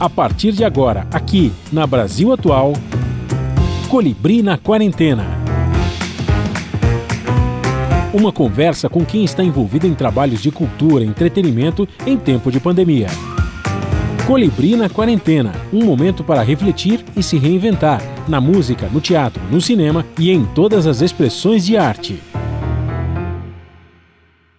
a partir de agora, aqui na Brasil Atual, Colibri na Quarentena. Uma conversa com quem está envolvido em trabalhos de cultura e entretenimento em tempo de pandemia. Colibri na Quarentena um momento para refletir e se reinventar na música, no teatro, no cinema e em todas as expressões de arte.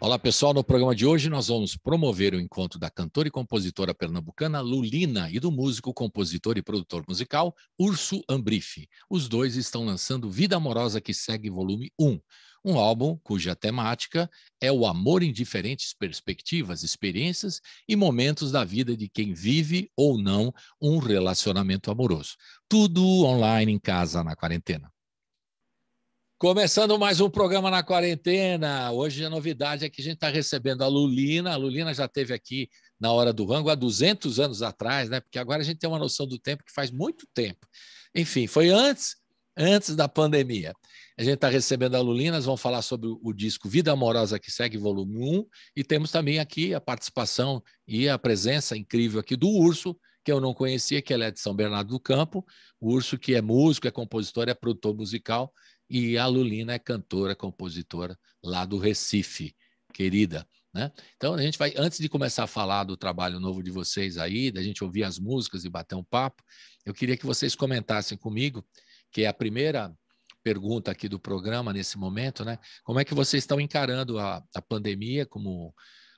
Olá, pessoal. No programa de hoje, nós vamos promover o encontro da cantora e compositora pernambucana Lulina e do músico, compositor e produtor musical Urso Ambrife. Os dois estão lançando Vida Amorosa que segue volume 1, um álbum cuja temática é o amor em diferentes perspectivas, experiências e momentos da vida de quem vive ou não um relacionamento amoroso. Tudo online em casa na quarentena. Começando mais um programa na quarentena. Hoje a novidade é que a gente está recebendo a Lulina. A Lulina já teve aqui na hora do rango há 200 anos atrás, né? Porque agora a gente tem uma noção do tempo que faz muito tempo. Enfim, foi antes, antes da pandemia. A gente está recebendo a Lulina, nós vamos falar sobre o disco Vida Amorosa que segue, volume 1, e temos também aqui a participação e a presença incrível aqui do Urso, que eu não conhecia, que ele é de São Bernardo do Campo, o Urso que é músico, é compositor, é produtor musical, e a Lulina é cantora, compositora lá do Recife, querida. Né? Então a gente vai, antes de começar a falar do trabalho novo de vocês aí, da gente ouvir as músicas e bater um papo, eu queria que vocês comentassem comigo, que é a primeira pergunta aqui do programa nesse momento, né? Como é que vocês estão encarando a, a pandemia como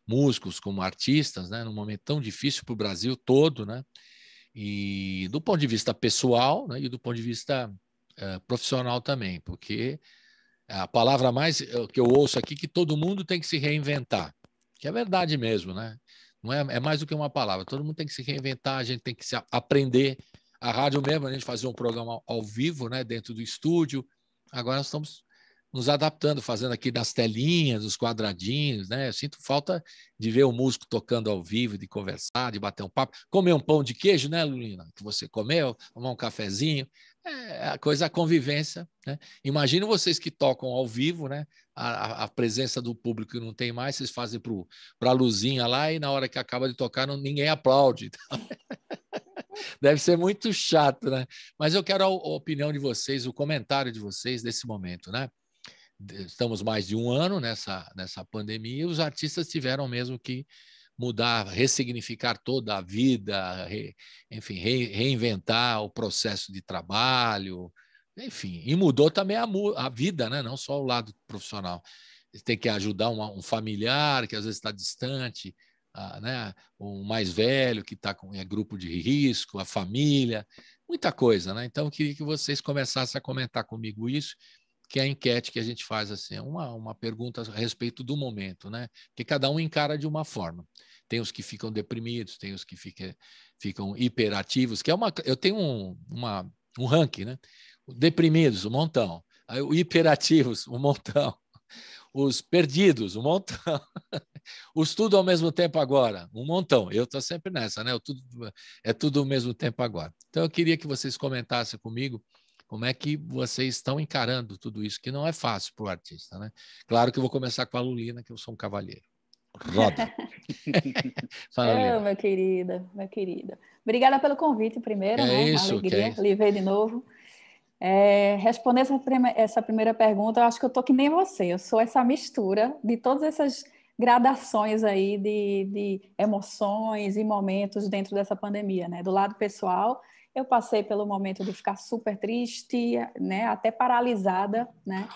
músicos, como artistas, né? Num momento tão difícil para o Brasil todo, né? E do ponto de vista pessoal né? e do ponto de vista eh, profissional também, porque a palavra mais eh, que eu ouço aqui que todo mundo tem que se reinventar, que é verdade mesmo, né? Não é, é mais do que uma palavra. Todo mundo tem que se reinventar, a gente tem que se aprender. A rádio mesmo, a gente fazia um programa ao vivo, né, dentro do estúdio. Agora nós estamos nos adaptando, fazendo aqui das telinhas, dos quadradinhos, né? Eu sinto falta de ver o músico tocando ao vivo, de conversar, de bater um papo, comer um pão de queijo, né, Lulina? Que você comeu, tomar um cafezinho é a coisa, a convivência. Né? Imagino vocês que tocam ao vivo, né? A, a presença do público não tem mais, vocês fazem para a luzinha lá e na hora que acaba de tocar não, ninguém aplaude. Então... Deve ser muito chato, né? Mas eu quero a, a opinião de vocês, o comentário de vocês desse momento, né? Estamos mais de um ano nessa, nessa pandemia e os artistas tiveram mesmo que mudar, ressignificar toda a vida, re, enfim, re, reinventar o processo de trabalho, enfim, e mudou também a, a, vida, né? não só o lado profissional. Tem que ajudar uma, um familiar que às vezes está distante, a, né? O mais velho que está com é grupo de risco, a família, muita coisa, né? Então, eu queria que vocês começassem a comentar comigo isso que é a enquete que a gente faz assim, é uma, uma pergunta a respeito do momento, né? Que cada um encara de uma forma. Tem os que ficam deprimidos, tem os que fica, ficam hiperativos, que é uma. Eu tenho um, uma, um ranking, né? Deprimidos, um montão. Os hiperativos, um montão. Os perdidos, um montão. Os tudo ao mesmo tempo agora, um montão. Eu estou sempre nessa, né? Tudo, é tudo ao mesmo tempo agora. Então eu queria que vocês comentassem comigo como é que vocês estão encarando tudo isso, que não é fácil para o artista, né? Claro que eu vou começar com a Lulina, que eu sou um cavalheiro. Roda! Fala, oh, meu querida, meu querida. Obrigada pelo convite primeiro, é né? Isso, Alegria, que é ver de novo. É, responder essa, prima, essa primeira pergunta, eu acho que eu tô que nem você, eu sou essa mistura de todas essas gradações aí de, de emoções e momentos dentro dessa pandemia, né? Do lado pessoal, eu passei pelo momento de ficar super triste, né, até paralisada, né?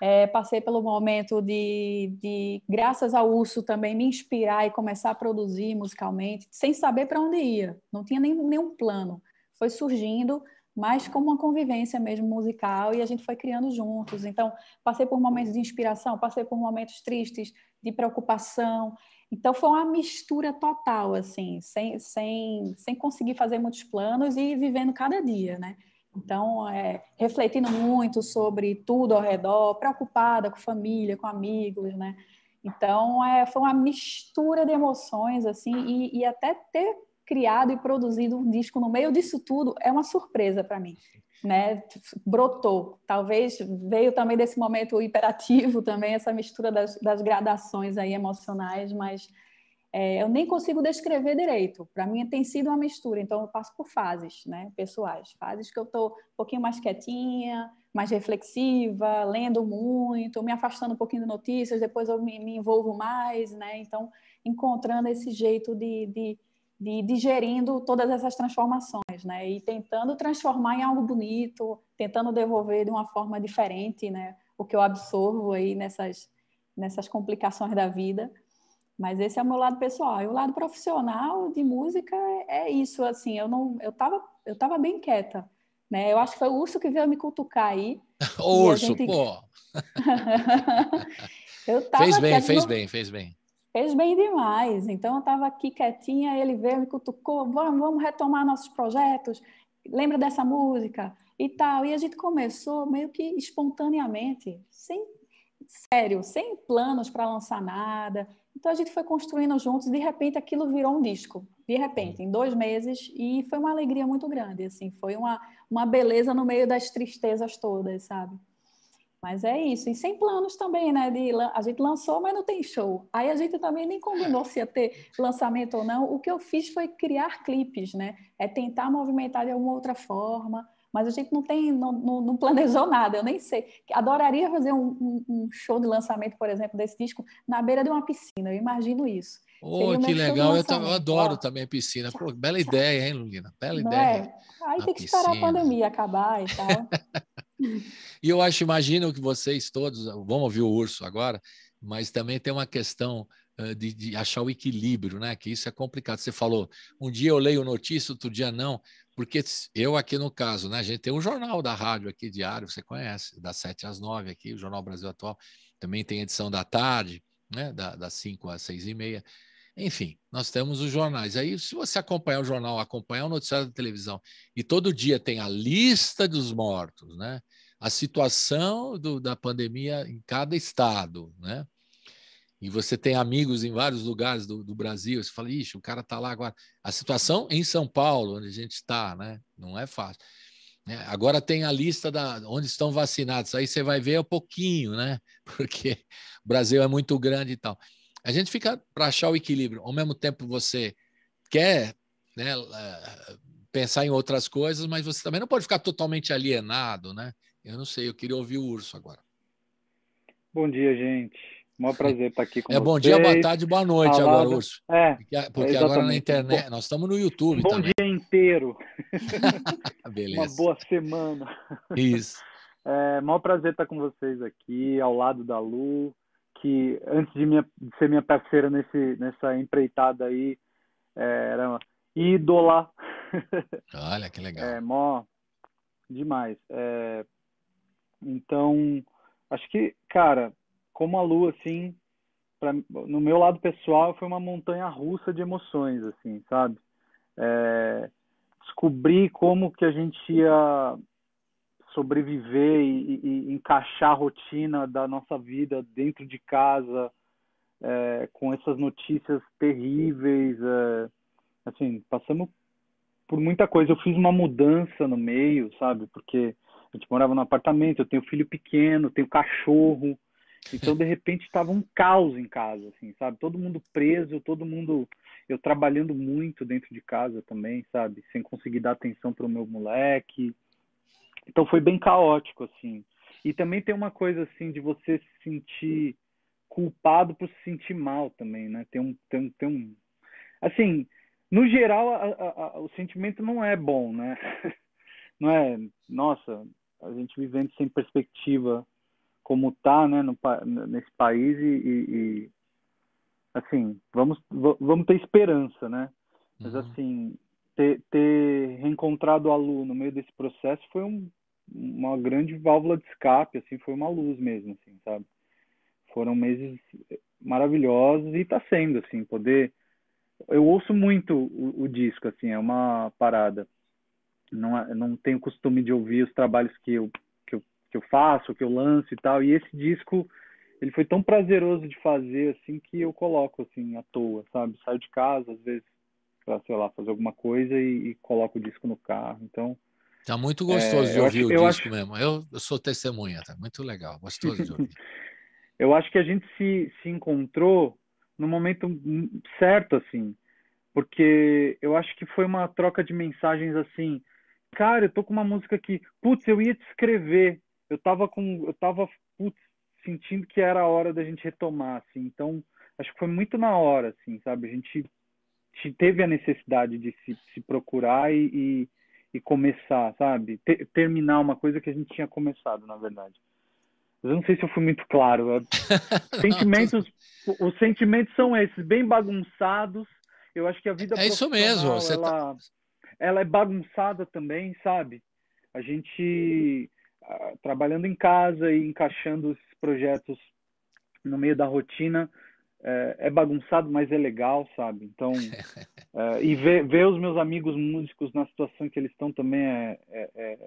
É, passei pelo momento de, de, graças ao urso também, me inspirar e começar a produzir musicalmente, sem saber para onde ia, não tinha nem, nenhum plano. Foi surgindo, mas como uma convivência mesmo musical e a gente foi criando juntos. Então, passei por momentos de inspiração, passei por momentos tristes, de preocupação, então foi uma mistura total, assim, sem, sem, sem conseguir fazer muitos planos e vivendo cada dia, né? Então, é, refletindo muito sobre tudo ao redor, preocupada com família, com amigos, né? Então, é, foi uma mistura de emoções, assim, e, e até ter criado e produzido um disco no meio disso tudo é uma surpresa para mim né, brotou. Talvez veio também desse momento hiperativo também, essa mistura das, das gradações aí emocionais, mas é, eu nem consigo descrever direito. Para mim tem sido uma mistura, então eu passo por fases né, pessoais. Fases que eu estou um pouquinho mais quietinha, mais reflexiva, lendo muito, me afastando um pouquinho de notícias, depois eu me, me envolvo mais, né? Então, encontrando esse jeito de, de de digerindo todas essas transformações, né? E tentando transformar em algo bonito, tentando devolver de uma forma diferente, né? O que eu absorvo aí nessas nessas complicações da vida. Mas esse é o meu lado pessoal. E o lado profissional de música é, é isso, assim, eu não eu tava eu tava bem quieta, né? Eu acho que foi o urso que veio me cutucar aí. urso, gente... pô. eu tava fez bem, quieta, fez bem, fez bem fez bem demais. Então, eu estava aqui quietinha, ele veio, me cutucou, vamos, vamos retomar nossos projetos, lembra dessa música e tal. E a gente começou meio que espontaneamente, sem sério, sem planos para lançar nada. Então a gente foi construindo juntos, de repente aquilo virou um disco, de repente, em dois meses, e foi uma alegria muito grande, assim, foi uma, uma beleza no meio das tristezas todas, sabe? Mas é isso. E sem planos também, né? De, a gente lançou, mas não tem show. Aí a gente também nem combinou se ia ter lançamento ou não. O que eu fiz foi criar clipes, né? É tentar movimentar de alguma outra forma. Mas a gente não tem, não, não, não planejou nada, eu nem sei. Adoraria fazer um, um, um, show de lançamento, por exemplo, desse disco, na beira de uma piscina, eu imagino isso. Oh, que legal, eu, eu, adoro também a piscina. Pô, bela ideia, hein, Lulina? Bela não ideia. É? Aí tem que piscina. esperar a pandemia acabar e tal. E eu acho, imagino que vocês todos, vão ouvir o urso agora, mas também tem uma questão de, de, achar o equilíbrio, né? Que isso é complicado. Você falou, um dia eu leio notícia, outro dia não, porque eu aqui no caso, né? A gente tem um jornal da rádio aqui diário, você conhece, das 7 às 9 aqui, o Jornal Brasil Atual. Também tem edição da tarde, né? Da, das 5 às 6 e meia. Enfim, nós temos os jornais. Aí, se você acompanhar o jornal, acompanhar o noticiário da televisão, e todo dia tem a lista dos mortos, né? a situação do, da pandemia em cada estado, né? E você tem amigos em vários lugares do, do Brasil, você fala, ixi, o cara está lá agora. A situação em São Paulo, onde a gente está, né? Não é fácil. É, agora tem a lista da onde estão vacinados. Aí você vai ver um é pouquinho, né? Porque o Brasil é muito grande e tal. A gente fica para achar o equilíbrio. Ao mesmo tempo, você quer né, eh, pensar em outras coisas, mas você também não pode ficar totalmente alienado, né? Eu não sei, eu queria ouvir o urso agora. Bom dia, gente. Um prazer estar aqui com vocês. É bom dia, boa tarde, boa noite agora, Urso. É, porque, porque é agora na internet, nós estamos no YouTube bom também. dia inteiro. Beleza. Uma boa semana. Isso. É, maior prazer estar com vocês aqui, ao lado da Lu, que antes de, minha, de ser minha parceira nesse, nessa empreitada aí, é, era uma ídola. Olha, que legal. É, mó demais. É, então, acho que, cara, como a Lu, assim, pra, no meu lado pessoal, foi uma montanha russa de emoções, assim, sabe? É, descobri como que a gente ia sobreviver e, e, encaixar a rotina da nossa vida dentro de casa é, com essas notícias terríveis é, assim passamos por muita coisa eu fiz uma mudança no meio sabe porque a gente morava num apartamento eu tenho filho pequeno tenho cachorro então de repente estava um caos em casa assim sabe todo mundo preso todo mundo eu trabalhando muito dentro de casa também sabe sem conseguir dar atenção para o meu moleque então foi bem caótico, assim. E também tem uma coisa, assim, de você se sentir culpado por se sentir mal também, né? Tem um. Tem, tem um... Assim, no geral, a, a, a, o sentimento não é bom, né? não é. Nossa, a gente vivendo sem perspectiva como tá, né, no, nesse país e, e, e assim, vamos, vamos ter esperança, né? Mas uhum. assim, ter, ter reencontrado a aluno no meio desse processo foi um, uma grande válvula de escape, assim, foi uma luz mesmo, assim, sabe? Foram meses maravilhosos e está sendo, assim, poder... Eu ouço muito o, o, disco, assim, é uma parada. Não, é, não tenho costume de ouvir os trabalhos que eu, que eu, que eu faço, que eu lanço e tal, e esse disco ele foi tão prazeroso de fazer assim que eu coloco assim à toa, sabe? Saio de casa às vezes para sei lá fazer alguma coisa e, e coloco o disco no carro. Então Tá muito gostoso é, de ouvir acho, o disco acho... mesmo. Eu, eu, sou testemunha, tá muito legal, gostoso de ouvir. eu acho que a gente se, se encontrou no momento certo, assim, porque eu acho que foi uma troca de mensagens assim, cara, eu tô com uma música que, putz, eu ia te escrever, eu tava com, eu tava, putz, sentindo que era a hora da gente retomar, assim, então acho que foi muito na hora, assim, sabe? A gente teve a necessidade de se, se procurar e, e, começar, sabe? terminar uma coisa que a gente tinha começado, na verdade. Mas eu não sei se eu fui muito claro. Sentimentos, os sentimentos são esses, bem bagunçados. Eu acho que a vida é isso mesmo. Você ela, tá... ela é bagunçada também, sabe? A gente ah, trabalhando em casa e encaixando os projetos no meio da rotina, é, é, bagunçado, mas é legal, sabe? Então, é, e ver, ver, os meus amigos músicos na situação que eles estão também é, é, é,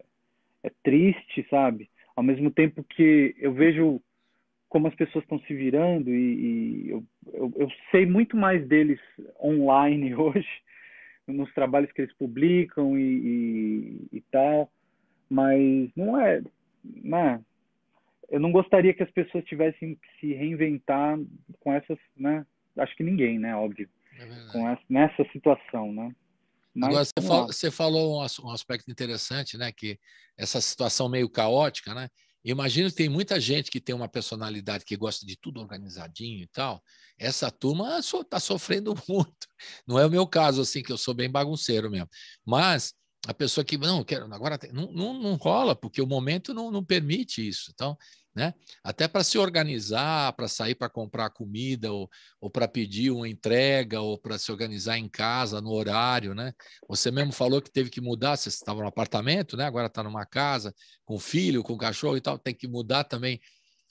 é triste, sabe? Ao mesmo tempo que eu vejo como as pessoas estão se virando e, e eu, eu, eu, sei muito mais deles online hoje nos trabalhos que eles publicam e, e, e tal mas não é é eu não gostaria que as pessoas tivessem que se reinventar com essas, né? Acho que ninguém, né? Óbvio. É com essa, nessa situação, né? Mas, Agora, você, você falou um, aspecto interessante, né? Que essa situação meio caótica, né? Imagino que tem muita gente que tem uma personalidade que gosta de tudo organizadinho e tal. Essa turma está sofrendo muito. Não é o meu caso, assim, que eu sou bem bagunceiro mesmo. Mas a pessoa que não quero agora não, não, não rola porque o momento não, não permite isso então né até para se organizar para sair para comprar comida ou, ou para pedir uma entrega ou para se organizar em casa no horário né você mesmo falou que teve que mudar você estava no apartamento né agora está numa casa com filho com cachorro e tal tem que mudar também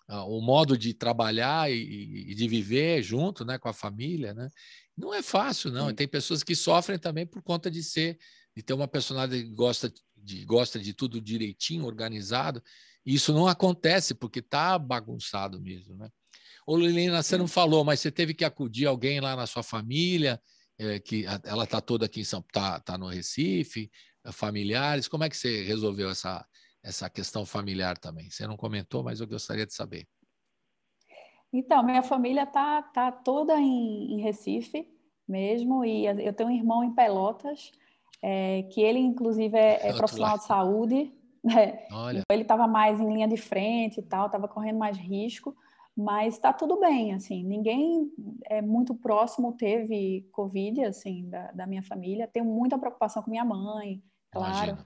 ah, o modo de trabalhar e, e, de viver junto né com a família né não é fácil não e tem pessoas que sofrem também por conta de ser de ter uma personalidade que gosta de, gosta de tudo direitinho, organizado. E isso não acontece, porque está bagunçado mesmo. Né? Ô, Lilina, você não falou, mas você teve que acudir alguém lá na sua família, é, que ela está toda aqui em São tá, tá no Recife, eh, familiares. Como é que você resolveu essa, essa questão familiar também? Você não comentou, mas eu gostaria de saber. Então, minha família tá, tá toda em, em Recife mesmo, e eu tenho um irmão em Pelotas, é, que ele, inclusive, é, é profissional de saúde, né? Olha. Então, ele estava mais em linha de frente e tal, estava correndo mais risco, mas está tudo bem, assim, ninguém é muito próximo teve Covid, assim, da, da minha família, tenho muita preocupação com minha mãe, claro,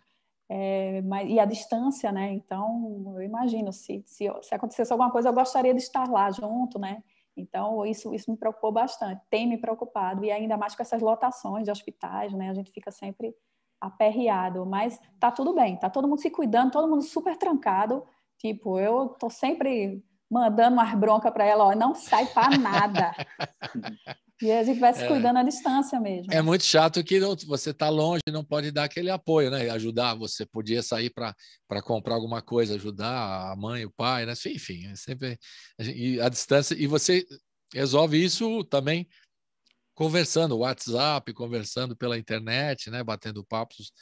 é, mas, e a distância, né, então, eu imagino, se, se, se acontecesse alguma coisa, eu gostaria de estar lá junto, né, então, isso, isso me preocupou bastante, tem me preocupado, e ainda mais com essas lotações de hospitais, né? A gente fica sempre aperreado, mas tá tudo bem, tá todo mundo se cuidando, todo mundo super trancado. Tipo, eu tô sempre mandando umas broncas para ela, ó, não sai para nada. E a gente vai se é. cuidando é, à distância mesmo. É muito chato que não, você está longe, e não pode dar aquele apoio, né? Ajudar, você podia sair para comprar alguma coisa, ajudar a mãe, o pai, né? Enfim, é sempre a, a distância. E você resolve isso também conversando, WhatsApp, conversando pela internet, né? Batendo papos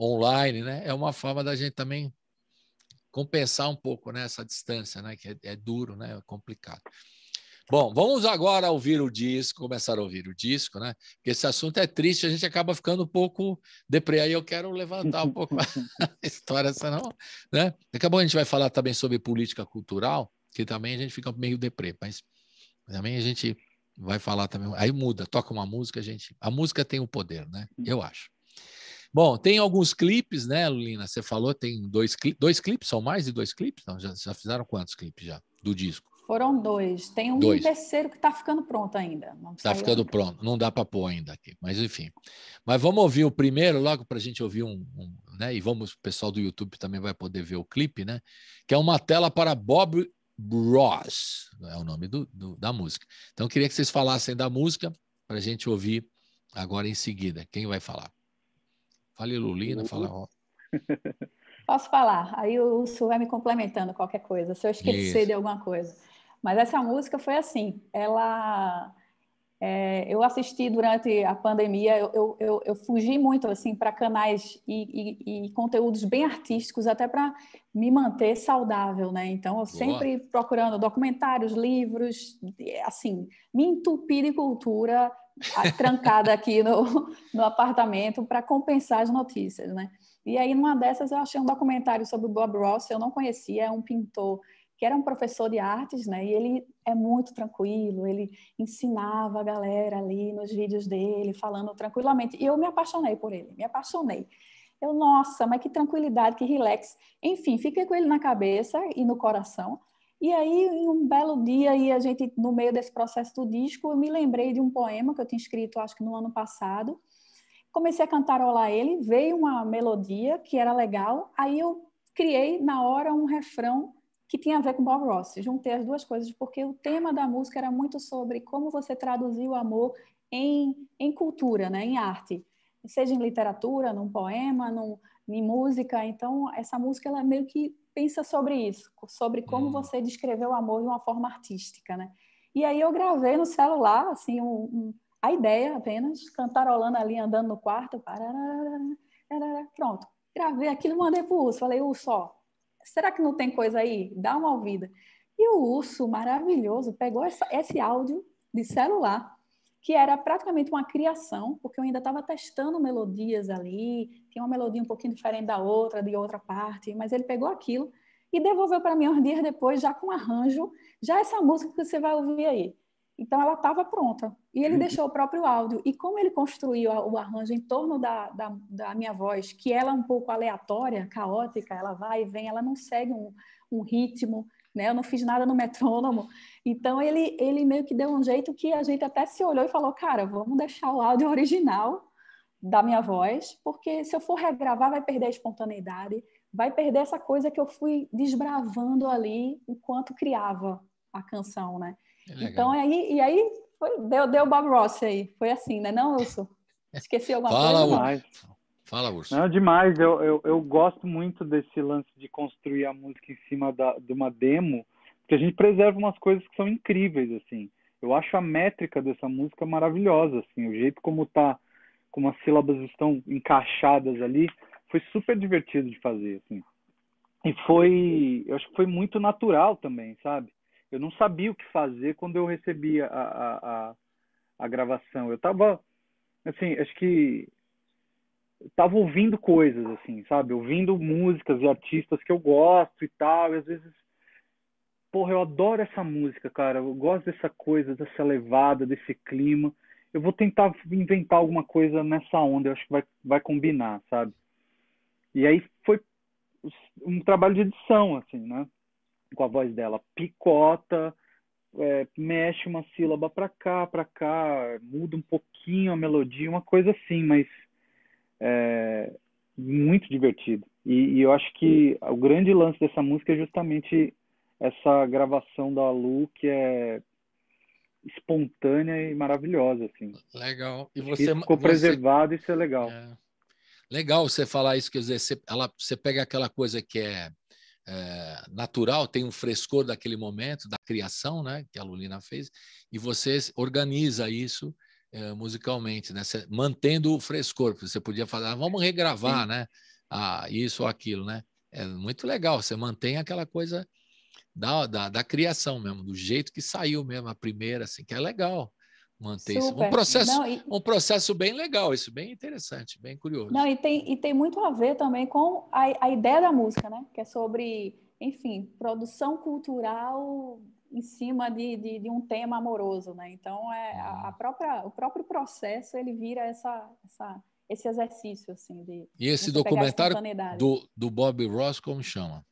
online, né? É uma forma da gente também compensar um pouco né, essa distância, né? Que é, é duro, né? É complicado. Bom, vamos agora ouvir o disco, começar a ouvir o disco, né? Porque esse assunto é triste, a gente acaba ficando um pouco deprê. Aí eu quero levantar um pouco a história, senão, né? Daqui a pouco a gente vai falar também sobre política cultural, que também a gente fica meio deprê, mas também a gente vai falar também. Aí muda, toca uma música, a gente. A música tem o um poder, né? Uhum. Eu acho. Bom, tem alguns clipes, né, Lulina? Você falou, tem dois, cli dois clipes, são mais de dois clipes? Não, já, já fizeram quantos clipes já do disco? Foram dois. Tem um dois. terceiro que está ficando pronto ainda. Está ficando outro. pronto. Não dá para pôr ainda aqui, mas enfim. Mas vamos ouvir o primeiro, logo para a gente ouvir um, um, né? E vamos, o pessoal do YouTube também vai poder ver o clipe, né? Que é uma tela para Bob Ross, é o nome do, do da música. Então eu queria que vocês falassem da música para a gente ouvir agora em seguida. Quem vai falar? Fale Lulina, uhum. fala. Ó. Posso falar. Aí o Sul vai me complementando qualquer coisa, se eu esquecer Isso. de alguma coisa. Mas essa música foi assim, ela é, eu assisti durante a pandemia, eu, eu, eu, fugi muito assim para canais e, e, e, conteúdos bem artísticos, até para me manter saudável, né? Então, eu sempre Boa. procurando documentários, livros, assim, me entupir de cultura, trancada aqui no, no apartamento para compensar as notícias, né? E aí, numa dessas, eu achei um documentário sobre o Bob Ross, eu não conhecia, é um pintor que era um professor de artes, né? E ele é muito tranquilo, ele ensinava a galera ali nos vídeos dele, falando tranquilamente. E eu me apaixonei por ele, me apaixonei. Eu, nossa, mas que tranquilidade, que relax. Enfim, fiquei com ele na cabeça e no coração. E aí, em um belo dia, aí, a gente, no meio desse processo do disco, eu me lembrei de um poema que eu tinha escrito, acho que no ano passado. Comecei a cantarolar ele, veio uma melodia que era legal, aí eu criei na hora um refrão que tinha a ver com Bob Ross. Juntei as duas coisas, porque o tema da música era muito sobre como você traduzir o amor em, em cultura, né? em arte, seja em literatura, num poema, num, em música. Então, essa música ela meio que pensa sobre isso, sobre como hum. você descrever o amor de uma forma artística. Né? E aí eu gravei no celular, assim, um, um, a ideia apenas, cantarolando ali, andando no quarto, parará, pronto. Gravei aquilo, mandei para o Urso, falei, Urso, ó, Será que não tem coisa aí? Dá uma ouvida. E o urso maravilhoso pegou essa, esse áudio de celular, que era praticamente uma criação, porque eu ainda estava testando melodias ali, tinha uma melodia um pouquinho diferente da outra, de outra parte, mas ele pegou aquilo e devolveu para mim uns dias depois, já com arranjo, já essa música que você vai ouvir aí. Então ela estava pronta. E ele uhum. deixou o próprio áudio. E como ele construiu o arranjo em torno da, da, da, minha voz, que ela é um pouco aleatória, caótica, ela vai e vem, ela não segue um, um ritmo, né? Eu não fiz nada no metrônomo. Então ele, ele meio que deu um jeito que a gente até se olhou e falou: cara, vamos deixar o áudio original da minha voz, porque se eu for regravar, vai perder a espontaneidade, vai perder essa coisa que eu fui desbravando ali enquanto criava a canção, né? É então, aí, e aí foi, deu, deu Bob Ross aí. Foi assim, né, não, Urso? Esqueci alguma Fala, coisa? Fala, Urso. Fala, Urso. Não, demais. Eu, eu, eu, gosto muito desse lance de construir a música em cima da, de uma demo, porque a gente preserva umas coisas que são incríveis, assim. Eu acho a métrica dessa música maravilhosa, assim. O jeito como tá, como as sílabas estão encaixadas ali, foi super divertido de fazer, assim. E foi, eu acho que foi muito natural também, sabe? Eu não sabia o que fazer quando eu recebia a, a, a, a gravação. Eu estava assim, acho que estava ouvindo coisas, assim, sabe? Ouvindo músicas e artistas que eu gosto e tal, e às vezes, porra, eu adoro essa música, cara, eu gosto dessa coisa, dessa levada, desse clima. Eu vou tentar inventar alguma coisa nessa onda, eu acho que vai, vai combinar, sabe? E aí foi um trabalho de edição, assim, né? com a voz dela, picota, é, mexe uma sílaba para cá, para cá, muda um pouquinho a melodia, uma coisa assim, mas é, muito divertido. E, e, eu acho que o grande lance dessa música é justamente essa gravação da Lu, que é espontânea e maravilhosa, assim. Legal. E você ficou você... preservado, isso é legal. É. Legal você falar isso, quer dizer, você, ela, você pega aquela coisa que é é, natural, tem um frescor daquele momento, da criação né, que a Lulina fez, e você organiza isso é, musicalmente, né, mantendo o frescor. Você podia falar, ah, vamos regravar né, a, isso ou aquilo. Né? É muito legal, você mantém aquela coisa da, da, da criação mesmo, do jeito que saiu mesmo, a primeira, assim, que é legal manter Super. isso. Um processo, Não, e... um processo bem legal, isso bem interessante, bem curioso. Não, e tem, e tem muito a ver também com a, a ideia da música, né? Que é sobre, enfim, produção cultural em cima de, de, de um tema amoroso, né? Então é a, ah. a, própria o próprio processo ele vira essa, essa esse exercício assim de e esse documentário do, do Bob Ross como chama?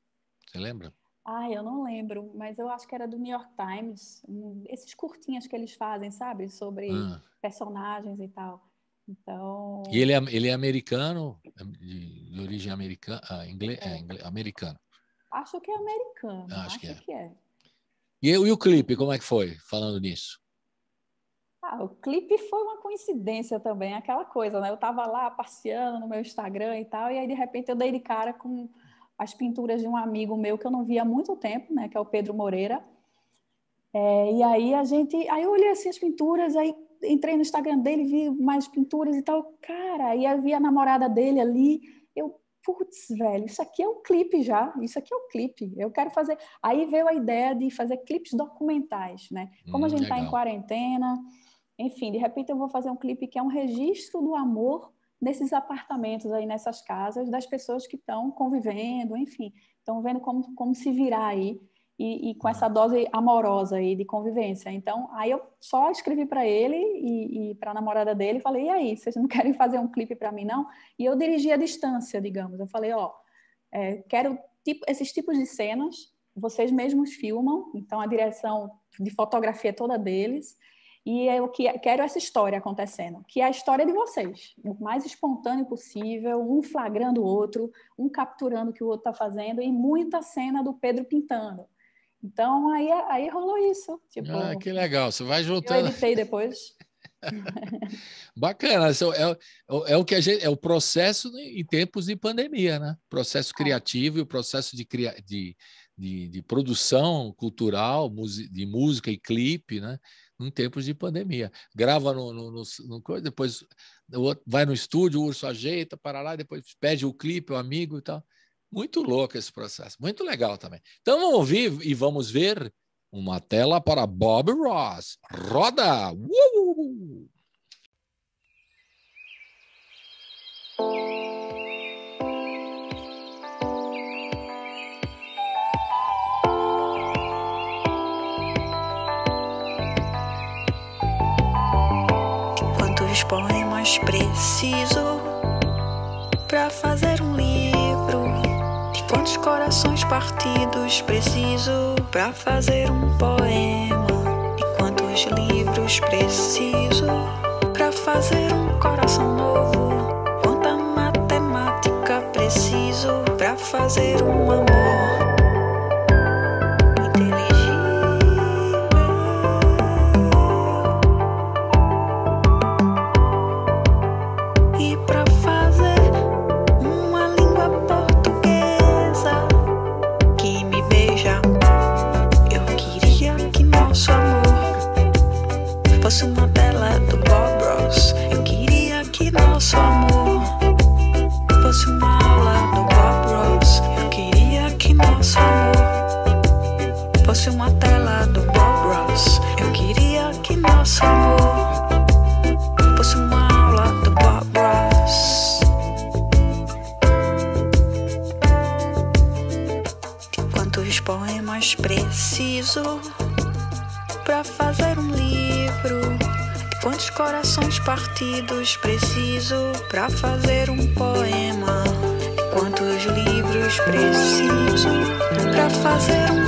Você lembra? Ah, eu não lembro, mas eu acho que era do New York Times, um, esses curtinhas que eles fazem, sabe? Sobre ah. personagens e tal. Então... E ele é, ele é americano, de, de origem americana, ah, inglês, é. é. inglês, americano. Acho que é americano, acho, acho, que, é. Que é. E, e, o clipe, como é que foi, falando nisso? Ah, o clipe foi uma coincidência também, aquela coisa, né? Eu estava lá passeando no meu Instagram e tal, e aí de repente eu dei de cara com as pinturas de um amigo meu que eu não via há muito tempo, né, que é o Pedro Moreira. É, e aí a gente, aí eu olhei assim as pinturas, aí entrei no Instagram dele, vi mais pinturas e tal. Cara, e aí havia a namorada dele ali, eu putz, velho, isso aqui é um clipe já, isso aqui é um clipe. Eu quero fazer. Aí veio a ideia de fazer clipes documentais, né? Como hum, a gente está em quarentena, enfim, de repente eu vou fazer um clipe que é um registro do amor nesses apartamentos aí, nessas casas, das pessoas que estão convivendo, enfim, estão vendo como, como se virar aí e, e, com essa dose amorosa aí de convivência. Então, aí eu só escrevi para ele e, e para a namorada dele, falei, e aí, vocês não querem fazer um clipe para mim, não? E eu dirigi à distância, digamos. Eu falei, ó, é, quero tipo, esses tipos de cenas, vocês mesmos filmam, então a direção de fotografia é toda deles, e eu quero essa história acontecendo, que é a história de vocês, o mais espontâneo possível, um flagrando o outro, um capturando o que o outro está fazendo, e muita cena do Pedro pintando. Então, aí, aí rolou isso. Tipo, ah, que legal, você vai juntando. Eu editei depois. Bacana, é, é, é, o que gente, é o processo em tempos de pandemia, né? Processo é. criativo e o processo de, de, de, de produção cultural, de música e clipe, né? em tempos de pandemia. Grava no, no, no, no depois vai no estúdio, o urso ajeita, para lá, depois pede o clipe, o amigo e tal. Muito louco esse processo, muito legal também. Então vamos ouvir e vamos ver uma tela para Bob Ross. Roda! Uh! mais preciso para fazer um livro? De quantos corações partidos preciso para fazer um poema? De quantos livros preciso para fazer um coração novo? Quanta matemática preciso para fazer um amor?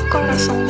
corazón.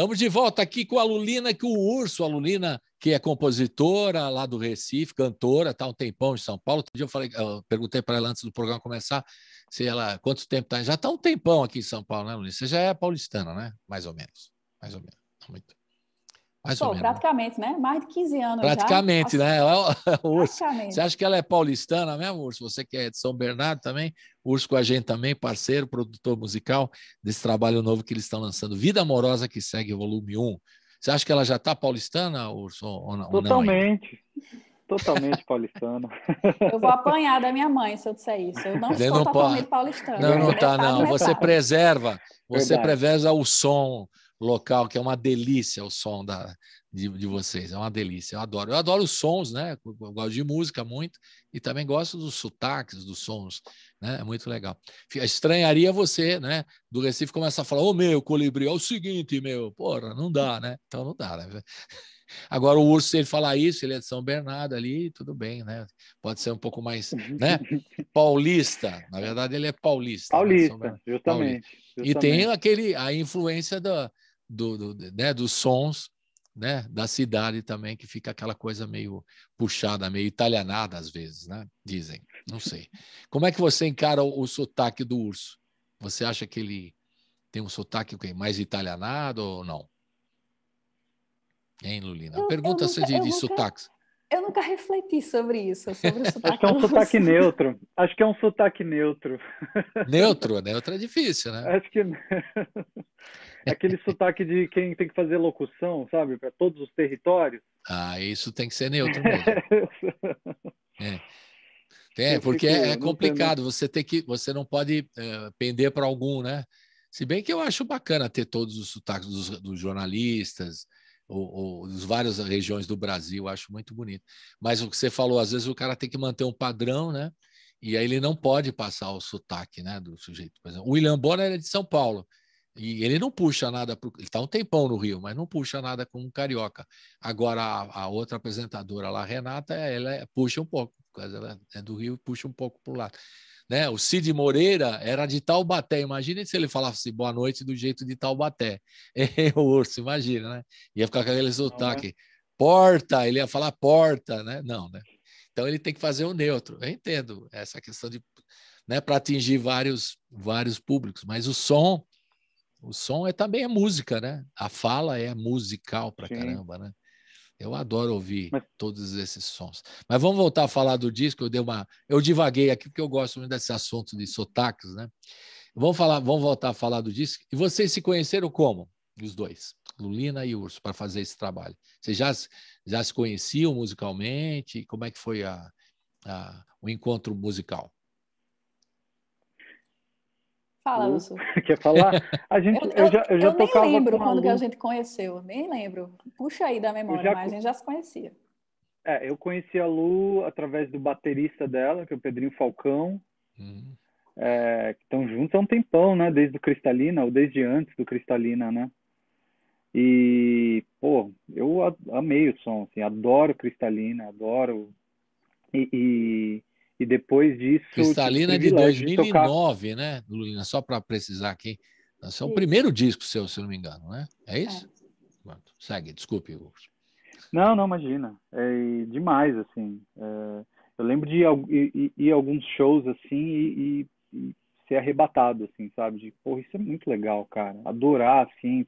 Estamos de volta aqui com a Lulina, que o Urso, a Lulina, que é compositora lá do Recife, cantora, está um tempão em São Paulo. Outro dia eu, falei, eu perguntei para ela antes do programa começar se ela quanto tempo está. Já está um tempão aqui em São Paulo, né, Lulina? Você já é paulistana, né? Mais ou menos. Mais ou menos. Muito. Mais praticamente, né? Mais de 15 anos praticamente, já. Né? Ela, é é urso. Você acha que ela é paulistana mesmo, Urso? Você que é de São Bernardo também? Urso com a gente também, parceiro, produtor musical desse trabalho novo que eles estão lançando. Vida Amorosa que segue, volume 1. Você acha que ela já está paulistana, Urso? Ou não, Totalmente. Totalmente paulistana. Eu vou apanhar da minha mãe se eu disser isso. Eu não Você sou não totalmente pode... paulistana. Não, né? não tá, não. Você preserva. Você Verdade. preserva o som, local, que é uma delícia o som da, de, de vocês. É uma delícia. Eu adoro. Eu adoro os sons, né? Eu gosto de música muito e também gosto dos sotaques, dos sons, né? É muito legal. Estranharia você, né? Do Recife começar a falar: Ô oh, meu, colibri, é o seguinte, meu. Porra, não dá, né? Então não dá, né? Agora, o urso, ele falar isso, ele é de São Bernardo ali, tudo bem, né? Pode ser um pouco mais, né? Paulista, na verdade, ele é paulista. Né? Paulista, né? justamente, justamente, E tem aquele, a influência da, do, do, né, dos sons né, da cidade também, que fica aquela coisa meio puxada, meio italianada às vezes, né? Dizem, não sei. Como é que você encara o, o sotaque do urso? Você acha que ele tem um sotaque okay, mais italianado ou não? Hein, Lulina? Eu, Pergunta eu nunca, de, de sotaques. Eu nunca refleti sobre isso, sobre o sotaque. Acho que é um sotaque neutro. Acho que é um sotaque neutro. Neutro? Neutro é difícil, né? Acho que aquele sotaque de quem tem que fazer locução, sabe? Para todos os territórios. Ah, isso tem que ser neutro mesmo. é. É, porque é, é complicado, você tem que, você não pode é, pender para algum, né? Se bem que eu acho bacana ter todos os sotaques dos, dos jornalistas, ou, ou várias regiões do Brasil, acho muito bonito. Mas o que você falou, às vezes o cara tem que manter um padrão, né? E aí ele não pode passar o sotaque, né, do sujeito. Por exemplo, o William Bonner é de São Paulo. E ele não puxa nada, pro, ele está um tempão no Rio, mas não puxa nada com um carioca. Agora, a, a outra apresentadora lá, Renata, ela é, puxa um pouco, ela é do Rio e puxa um pouco para o lado. Né? O Cid Moreira era de Taubaté. Imagina se ele falasse assim, boa noite do jeito de Taubaté. o urso, imagina, né? Ia ficar com aquele sotaque. Não, né? Porta, ele ia falar porta, né? Não, né? Então ele tem que fazer o neutro. Eu entendo essa questão de, né, para atingir vários vários públicos, mas o som o som é também é música, né? A fala é musical pra Sim. caramba, né? Eu adoro ouvir Mas... todos esses sons. Mas vamos voltar a falar do disco. Eu dei uma, eu divaguei aqui porque eu gosto muito desse assunto de sotaques, né? Vamos falar, vamos voltar a falar do disco. E vocês se conheceram como? Os dois, Lulina e Urso, para fazer esse trabalho. Vocês já, já se conheciam musicalmente? Como é que foi a, a o encontro musical? Fala, hum? Quer falar? A gente, eu, eu, eu já, eu já eu nem lembro quando que a gente conheceu, nem lembro. Puxa aí da memória, já... mas a gente já se conhecia. É, eu conheci a Lu através do baterista dela, que é o Pedrinho Falcão. Hum. É, estão juntos há um tempão, né? Desde o Cristalina, ou desde antes do Cristalina, né? E, pô, eu amei o som, assim, adoro Cristalina, adoro. e e depois disso. Cristalina né, de 2009, de né, Lulina? Só para precisar aqui. Esse é o primeiro disco seu, se não me engano, né? É isso? É. Segue, desculpe, Hugo. Não, não, imagina. É demais, assim. É, eu lembro de ir, ir, alguns shows, assim, e, e, ser arrebatado, assim, sabe? De, porra, isso é muito legal, cara. Adorar, assim,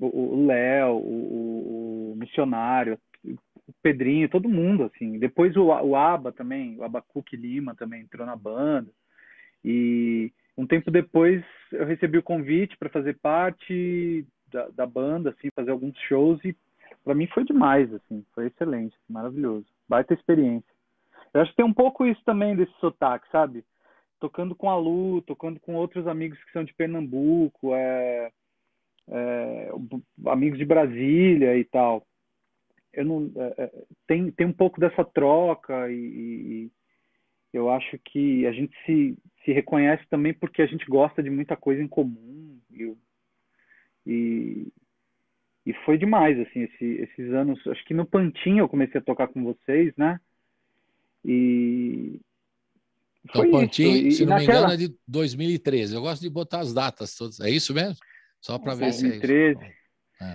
o Léo, o, o, o, Missionário, o Pedrinho, todo mundo, assim. Depois o, o Aba também, o Abacuque Lima também entrou na banda. E um tempo depois eu recebi o convite para fazer parte da, da, banda, assim, fazer alguns shows e para mim foi demais, assim, foi excelente, maravilhoso, baita experiência. Eu acho que tem um pouco isso também desse sotaque, sabe? Tocando com a Lu, tocando com outros amigos que são de Pernambuco, é, é, amigos de Brasília e tal eu não é, é, tem tem um pouco dessa troca e, e eu acho que a gente se, se reconhece também porque a gente gosta de muita coisa em comum viu? e e foi demais assim esse, esses anos acho que no pantinho eu comecei a tocar com vocês né e então, foi então, pantinho se e não naquela... me engano, é de 2013. Eu gosto de botar as datas todas. É isso mesmo? Só para ver se é isso.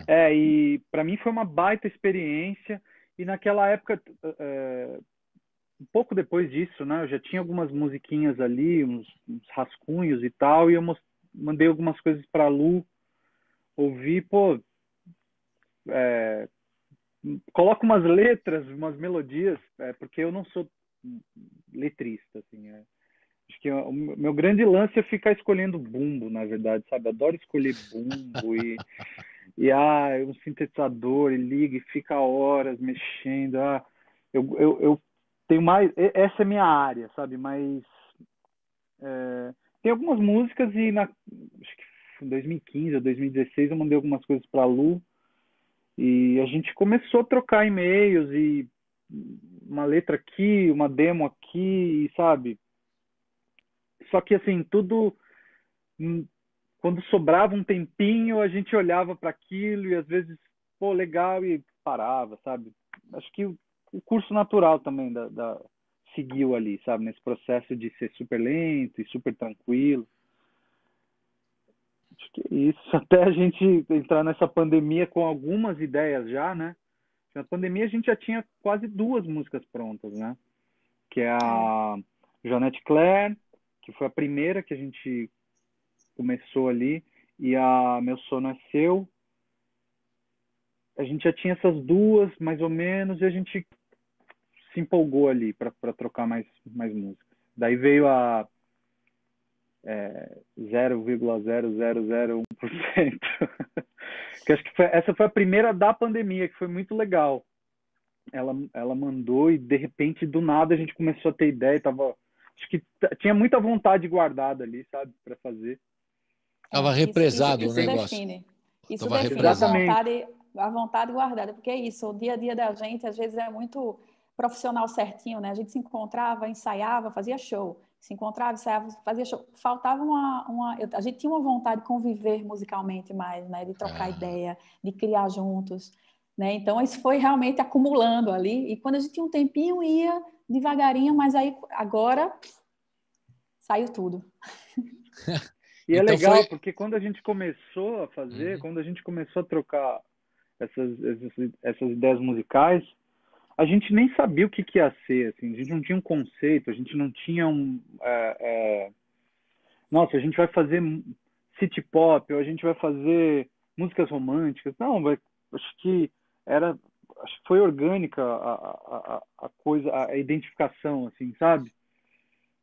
É, é e para mim foi uma baita experiência. E naquela época, é, um pouco depois disso, né, eu já tinha algumas musiquinhas ali, uns, uns rascunhos e tal, e eu mandei algumas coisas para Lu ouvir, pô, é, coloca umas letras, umas melodias, é, porque eu não sou letrista, assim, é. Acho que o meu grande lance é ficar escolhendo bumbo, na verdade, sabe? Adoro escolher bumbo e e ah, é um sintetizador, e liga e fica horas mexendo. Ah, eu, eu, eu tenho mais. Essa é minha área, sabe? Mas. É, tem algumas músicas e na, acho que em 2015 ou 2016 eu mandei algumas coisas para Lu e a gente começou a trocar e-mails e uma letra aqui, uma demo aqui, sabe? Só que assim, tudo quando sobrava um tempinho, a gente olhava para aquilo e às vezes, pô, legal, e parava, sabe? Acho que o, curso natural também da, da, seguiu ali, sabe? Nesse processo de ser super lento e super tranquilo. Acho que é isso. Até a gente entrar nessa pandemia com algumas ideias já, né? Na pandemia a gente já tinha quase duas músicas prontas, né? Que é a Jeanette Claire, que foi a primeira que a gente começou ali e a Meu é nasceu. A gente já tinha essas duas, mais ou menos, e a gente se empolgou ali para trocar mais, mais músicas. Daí veio a é, 0,001%, que acho que foi, essa foi a primeira da pandemia, que foi muito legal. Ela, ela mandou e, de repente, do nada, a gente começou a ter ideia e tava... Acho que tinha muita vontade guardada ali, sabe, para fazer. Estava represado isso, isso, isso o negócio. Define. Isso Tava define a vontade, a vontade guardada, porque é isso, o dia a dia da gente, às vezes, é muito profissional certinho, né? A gente se encontrava, ensaiava, fazia show. Se encontrava, ensaiava, fazia show. Faltava uma... uma a gente tinha uma vontade de conviver musicalmente mais, né? De trocar ah. ideia, de criar juntos. Né? Então, isso foi realmente acumulando ali. E quando a gente tinha um tempinho, ia devagarinho, mas aí agora saiu tudo. E é então é legal, foi... porque quando a gente começou a fazer, uhum. quando a gente começou a trocar essas, essas, essas, ideias musicais, a gente nem sabia o que, que ia ser, assim, a gente não tinha um conceito, a gente não tinha um. É, é... Nossa, a gente vai fazer city pop, ou a gente vai fazer músicas românticas. Não, acho que era. Acho que foi orgânica a, a, a, a coisa, a identificação, assim, sabe?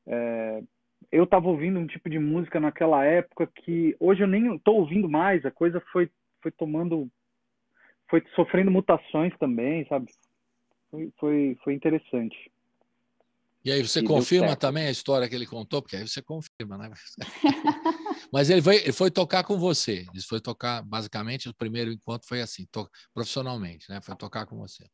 É, eu estava ouvindo um tipo de música naquela época que hoje eu nem estou ouvindo mais, a coisa foi, foi tomando, foi sofrendo mutações também, sabe? Foi, foi, foi interessante. E aí você e confirma também a história que ele contou, porque aí você confirma, né? Mas ele foi, ele foi tocar com você. Ele foi tocar, basicamente, o primeiro encontro foi assim, to, profissionalmente, né? Foi tocar com você.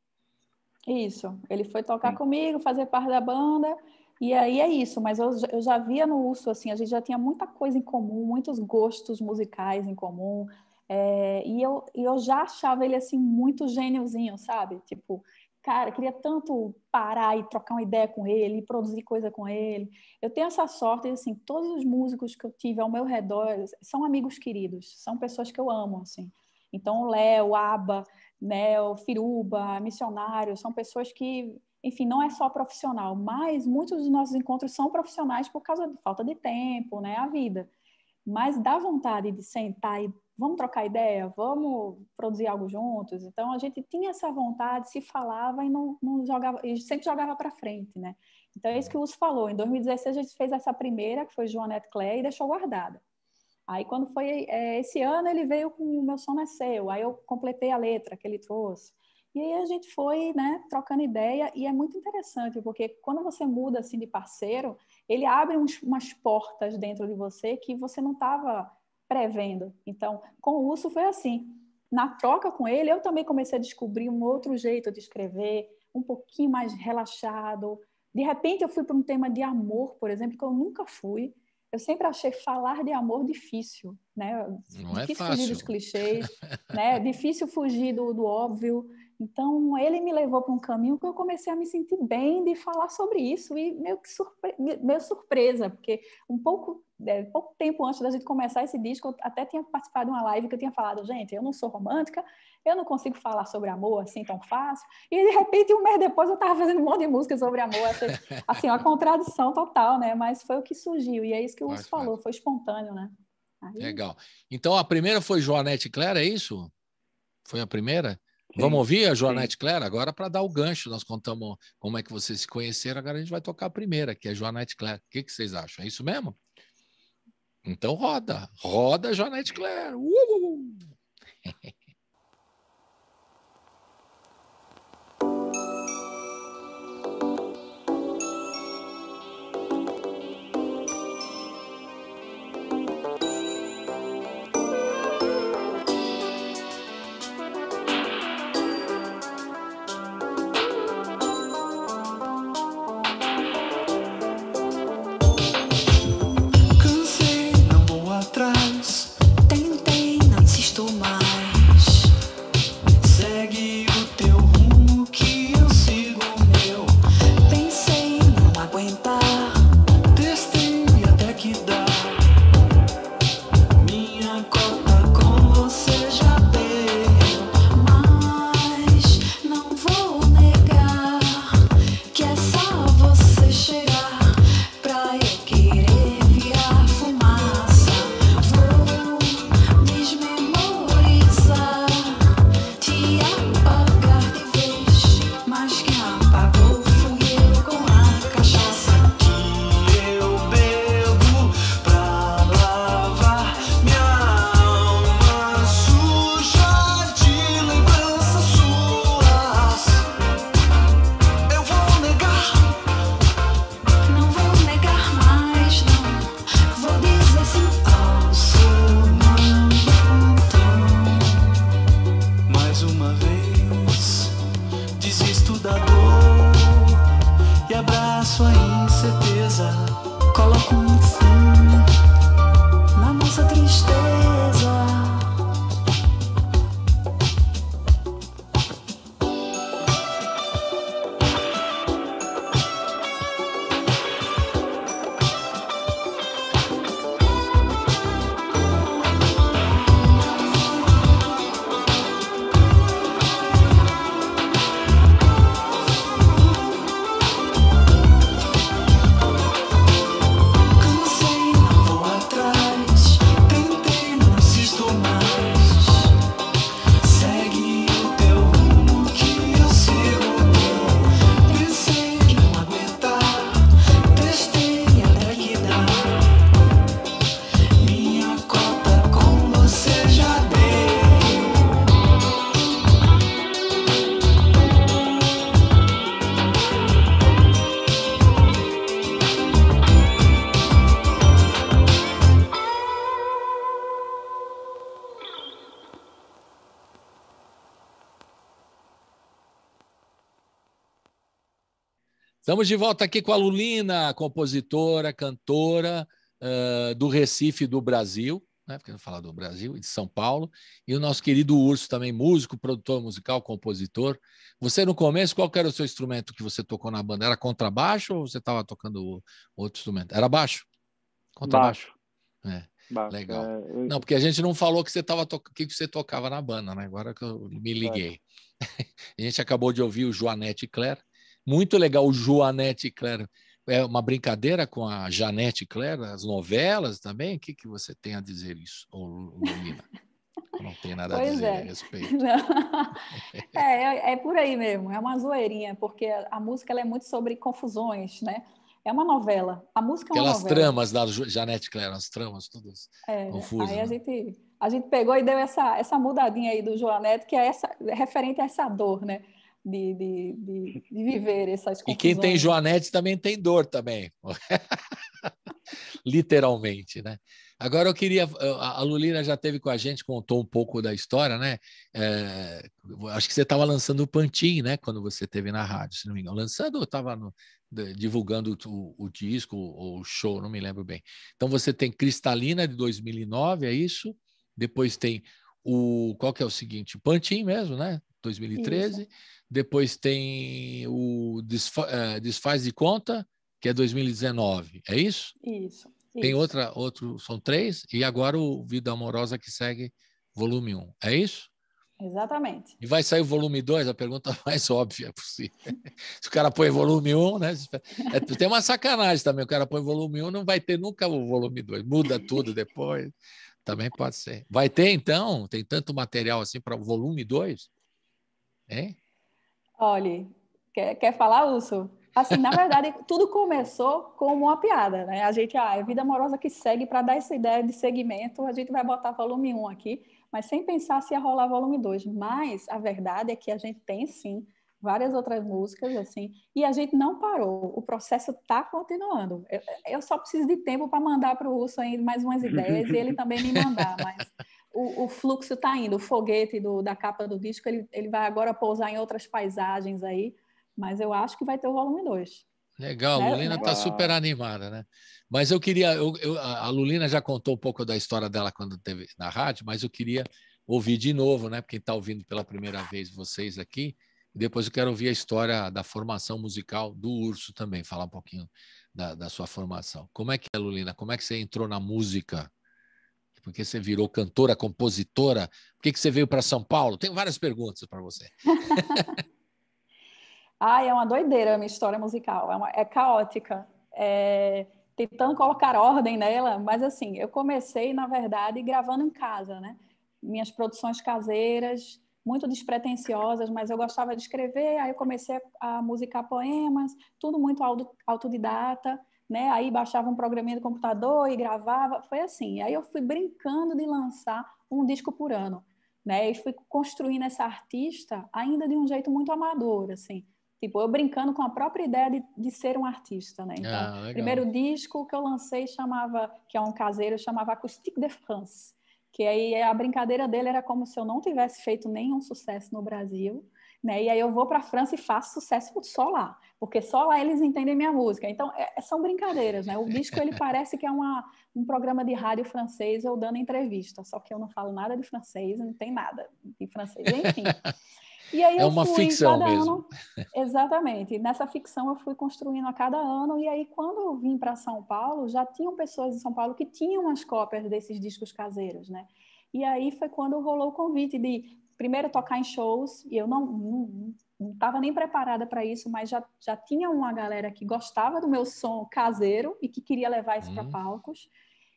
Isso. Ele foi tocar Sim. comigo, fazer parte da banda. E aí é isso, mas eu, eu já via no Urso, assim, a gente já tinha muita coisa em comum, muitos gostos musicais em comum, é, e eu, eu já achava ele, assim, muito gêniozinho, sabe? Tipo, cara, queria tanto parar e trocar uma ideia com ele, produzir coisa com ele. Eu tenho essa sorte, assim, todos os músicos que eu tive ao meu redor são amigos queridos, são pessoas que eu amo, assim. Então, o Léo, Aba, né, o Firuba, Missionário, são pessoas que enfim, não é só profissional, mas muitos dos nossos encontros são profissionais por causa de falta de tempo, né, a vida. Mas dá vontade de sentar e vamos trocar ideia, vamos produzir algo juntos. Então a gente tinha essa vontade, se falava e não, não jogava, e sempre jogava para frente, né? Então é isso que o Uso falou. Em 2016 a gente fez essa primeira, que foi Joanette Clare e deixou guardada. Aí quando foi é, esse ano ele veio com o meu som nasceu. Aí eu completei a letra que ele trouxe. E aí a gente foi, né, trocando ideia e é muito interessante, porque quando você muda assim de parceiro, ele abre uns, umas portas dentro de você que você não estava prevendo. Então, com o Urso foi assim. Na troca com ele, eu também comecei a descobrir um outro jeito de escrever, um pouquinho mais relaxado. De repente eu fui para um tema de amor, por exemplo, que eu nunca fui. Eu sempre achei falar de amor difícil, né? Não é difícil é fácil. fugir dos clichês, né? Difícil fugir do, do óbvio. Então, ele me levou para um caminho que eu comecei a me sentir bem de falar sobre isso, e meio que surpre... meio surpresa, porque um pouco, é, pouco tempo antes da gente começar esse disco, eu até tinha participado de uma live que eu tinha falado, gente, eu não sou romântica, eu não consigo falar sobre amor assim tão fácil, e de repente, um mês depois, eu estava fazendo um monte de música sobre amor, assim, uma contradição total, né? Mas foi o que surgiu, e é isso que o Uso falou, foi espontâneo, né? Aí... Legal. Então, a primeira foi Joanete Clara, é isso? Foi a primeira? Vamos ouvir a Joanete Clare agora para dar o gancho. Nós contamos como é que vocês se conheceram. Agora a gente vai tocar a primeira, que é Joanete Clare. O que, que vocês acham? É isso mesmo? Então roda. Roda Joanete Clare. Uh! Estamos de volta aqui com a Lulina, compositora, cantora uh, do Recife do Brasil, né? porque não falar do Brasil, e de São Paulo, e o nosso querido Urso também, músico, produtor musical, compositor. Você no começo, qual era o seu instrumento que você tocou na banda? Era contrabaixo ou você estava tocando outro instrumento? Era baixo? Contrabaixo. Baixo. É. Baixo. Legal. É, eu... Não, porque a gente não falou que você tava to... que você tocava na banda, né? Agora que eu me liguei. É. a gente acabou de ouvir o Joanete Claire, muito legal, Joanete Claire. É uma brincadeira com a Janete Claire, as novelas também? O que, que você tem a dizer isso, Lumina? não tem nada pois a dizer é. a respeito. É, é, é, por aí mesmo, é uma zoeirinha, porque a, a música é muito sobre confusões, né? É uma novela. A música é uma Aquelas novela. tramas da Janete Claire, as tramas, todas É, confusas, aí né? a, gente, a gente pegou e deu essa, essa mudadinha aí do Joanete, que é essa, é referente a essa dor, né? de, de, de, de viver essas coisas E quem tem Joanete também tem dor também. Literalmente, né? Agora eu queria. Eh, a Lulina já teve com a gente, contou um pouco da história, né? É, acho que você estava lançando o Pantin, né? Quando você teve na rádio, se não me engano. Lançando ou estava divulgando o, o disco ou o show, não me lembro bem. Então você tem Cristalina de 2009, é isso? Depois tem o. Qual que é o seguinte? Pantin mesmo, né? 2013. Isso depois tem o Desfa é, Desfaz de Conta, que é 2019, é isso? Isso. Tem isso. outra, outro, são três, e agora o Vida Amorosa que segue volume 1, um, é isso? Exatamente. E vai sair o volume 2, a pergunta mais óbvia é possível. Se o cara põe volume 1, um, né? É, tem uma sacanagem também, o cara põe volume 1, um, não vai ter nunca o volume 2, muda tudo depois. Também pode ser. Vai ter, então? Tem tanto material assim para o volume 2? Hein? Olhe, quer, quer falar, Urso? Assim, na verdade, tudo começou como uma piada, né? A gente, ah, é vida amorosa que segue, para dar essa ideia de segmento, a gente vai botar volume 1 aqui, mas sem pensar se ia rolar volume 2. Mas a verdade é que a gente tem sim várias outras músicas, assim, e a gente não parou, o processo está continuando. Eu, eu, só preciso de tempo para mandar para o Urso ainda mais umas ideias e ele também me mandar, mas o, o fluxo está indo, o foguete do, da capa do disco, ele, ele vai agora pousar em outras paisagens aí, mas eu acho que vai ter o volume 2. Legal, a né? Lulina está super animada, né? Mas eu queria. Eu, eu, a Lulina já contou um pouco da história dela quando teve na rádio, mas eu queria ouvir de novo, né? Quem está ouvindo pela primeira vez vocês aqui. depois eu quero ouvir a história da formação musical do Urso também, falar um pouquinho da, da sua formação. Como é que é, Lulina? Como é que você entrou na música? Porque você virou cantora, compositora? Por que, que você veio para São Paulo? Tenho várias perguntas para você. Ai, é uma doideira a minha história musical. É, uma, é caótica. É, tentando colocar ordem nela, mas assim, eu comecei, na verdade, gravando em casa, né? Minhas produções caseiras, muito despretensiosas, mas eu gostava de escrever, aí eu comecei a musicar poemas, tudo muito autodidata né? Aí baixava um programinha do computador e gravava, foi assim. Aí eu fui brincando de lançar um disco por ano, né? E fui construindo essa artista ainda de um jeito muito amador, assim. Tipo, eu brincando com a própria ideia de, de ser um artista, né? Então, ah, primeiro disco que eu lancei chamava, que é um caseiro, chamava Acoustique de France, que aí a brincadeira dele era como se eu não tivesse feito nenhum sucesso no Brasil, né? E aí eu vou para a França e faço sucesso só lá, porque só lá eles entendem minha música. Então, é, é, são brincadeiras, né? O disco ele parece que é uma, um programa de rádio francês eu dando entrevista, só que eu não falo nada de francês, não tem nada de francês, enfim. E aí é uma fui, ficção mesmo. Ano, exatamente. Nessa ficção eu fui construindo a cada ano. E aí, quando eu vim para São Paulo, já tinham pessoas em São Paulo que tinham as cópias desses discos caseiros, né? E aí foi quando rolou o convite de primeiro tocar em shows, e eu não estava nem preparada para isso, mas já, já tinha uma galera que gostava do meu som caseiro e que queria levar isso hum. para palcos.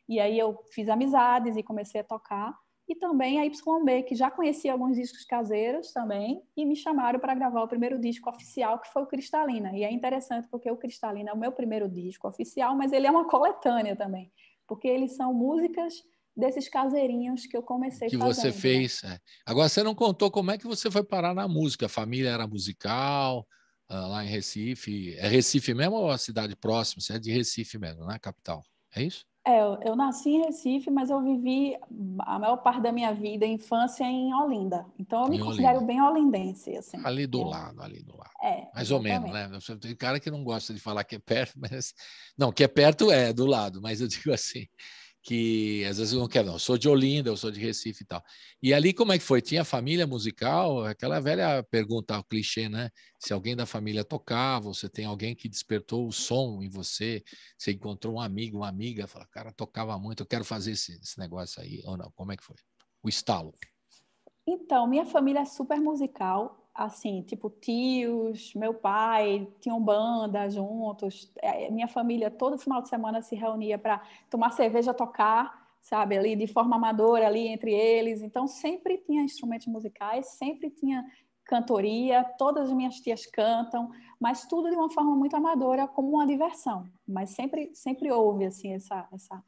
E aí eu fiz amizades e comecei a tocar. E também a YB, que já conhecia alguns discos caseiros também, e me chamaram para gravar o primeiro disco oficial, que foi o Cristalina. E é interessante porque o Cristalina é o meu primeiro disco oficial, mas ele é uma coletânea também, porque eles são músicas desses caseirinhos que eu comecei que fazendo. Que né? você fez. É. Agora, você não contou como é que você foi parar na música. A família era musical, ah, lá em Recife. É Recife mesmo ou é a cidade próxima? Você é de Recife mesmo, né? Capital. É isso? É, eu nasci em Recife, mas eu vivi a maior parte da minha vida, infância, em Olinda. Então eu em me considero Olinda. bem olindense. Assim. Ali do é. lado, ali do lado. É, Mais ou menos, né? Tem cara que não gosta de falar que é perto, mas. Não, que é perto é, do lado, mas eu digo assim que às vezes não quero, não, eu sou de Olinda, eu sou de Recife e tal. E ali como é que foi? Tinha família musical? Aquela velha pergunta, o clichê, né? Se alguém da família tocava, você tem alguém que despertou o som em você, você encontrou um amigo, uma amiga, fala, cara, tocava muito, eu quero fazer esse, esse negócio aí, ou não? Como é que foi? O estalo. Então, minha família é super musical, assim, tipo tios, meu pai, tinham banda juntos, é, minha família todo final de semana se reunia para tomar cerveja, tocar, sabe, ali de forma amadora ali entre eles. Então sempre tinha instrumentos musicais, sempre tinha cantoria, todas as minhas tias cantam, mas tudo de uma forma muito amadora, como uma diversão. Mas sempre sempre houve assim essa essa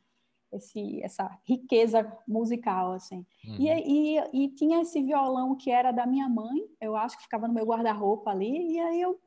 esse, essa riqueza musical, assim. Uhum. E, e, e, tinha esse violão que era da minha mãe, eu acho que ficava no meu guarda-roupa ali, e aí eu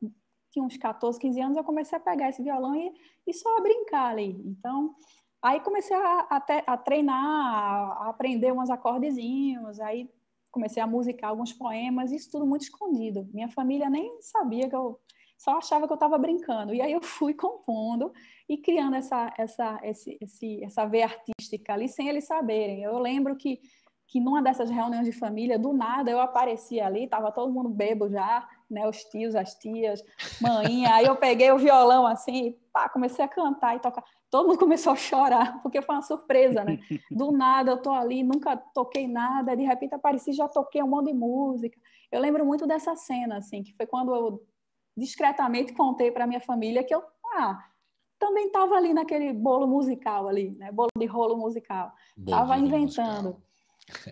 tinha uns 14, 15 anos, eu comecei a pegar esse violão e, e só a brincar ali. Então, aí comecei a, a, te, a treinar, a aprender uns acordezinhos, aí comecei a musicar alguns poemas, isso tudo muito escondido. Minha família nem sabia que eu só achava que eu estava brincando. E aí eu fui compondo e criando essa, essa, esse, esse, essa veia artística ali, sem eles saberem. Eu lembro que, que numa dessas reuniões de família, do nada eu aparecia ali, estava todo mundo bebo já, né, os tios, as tias, maninha. Aí eu peguei o violão assim, pá, comecei a cantar e tocar. Todo mundo começou a chorar, porque foi uma surpresa, né? Do nada eu tô ali, nunca toquei nada, de repente apareci, já toquei um monte de música. Eu lembro muito dessa cena, assim, que foi quando eu discretamente contei para minha família que eu ah, também estava ali naquele bolo musical ali, né? Bolo de rolo musical. Estava inventando.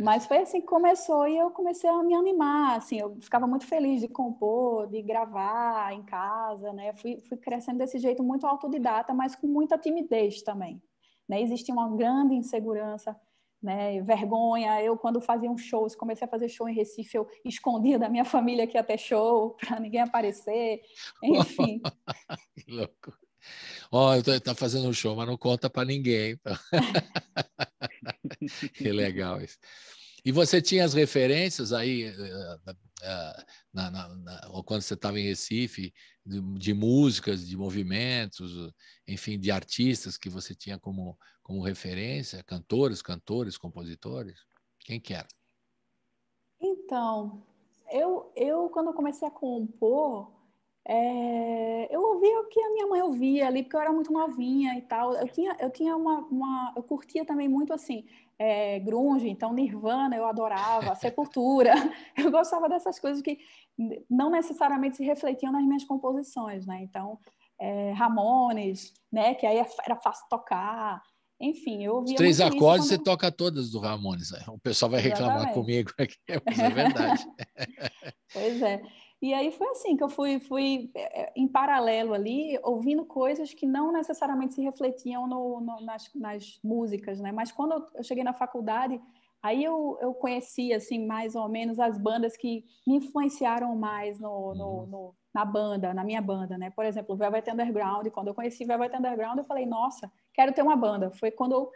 Mas foi assim que começou e eu comecei a me animar, assim, eu ficava muito feliz de compor, de gravar em casa, né? Fui, fui crescendo desse jeito muito autodidata, mas com muita timidez também, né? Existia uma grande insegurança né? Vergonha. Eu, quando fazia um show, comecei a fazer show em Recife, eu escondia da minha família que ia ter show, para ninguém aparecer. Enfim. que louco. Ó, oh, eu tô, tá fazendo um show, mas não conta para ninguém. que legal isso. E você tinha as referências aí, eh, eh, eh, na, na, na, quando você estava em Recife, de, de, músicas, de movimentos, enfim, de artistas que você tinha como, como referência, cantores, cantores, compositores? Quem que era? Então, eu, eu quando eu comecei a compor, é, eu ouvia o que a minha mãe ouvia ali, porque eu era muito novinha e tal. Eu tinha, eu tinha uma, uma, Eu curtia também muito assim, é, grunge, então Nirvana eu adorava, Sepultura, eu gostava dessas coisas que não necessariamente se refletiam nas minhas composições, né? Então, é, Ramones, né? Que aí é era fácil tocar, enfim, eu ouvia Os três acordes quando... você toca todas do Ramones, né? o pessoal vai reclamar Exatamente. comigo mas é verdade. pois é, e aí foi assim que eu fui, fui é, é, em paralelo ali, ouvindo coisas que não necessariamente se refletiam no, no, nas, nas, músicas, né? Mas quando eu cheguei na faculdade, aí eu, eu conheci, assim, mais ou menos as bandas que me influenciaram mais no, uhum. no na banda, na minha banda, né? Por exemplo, Velvet Underground. Quando eu conheci Velvet Underground, eu falei, nossa, quero ter uma banda. Foi quando eu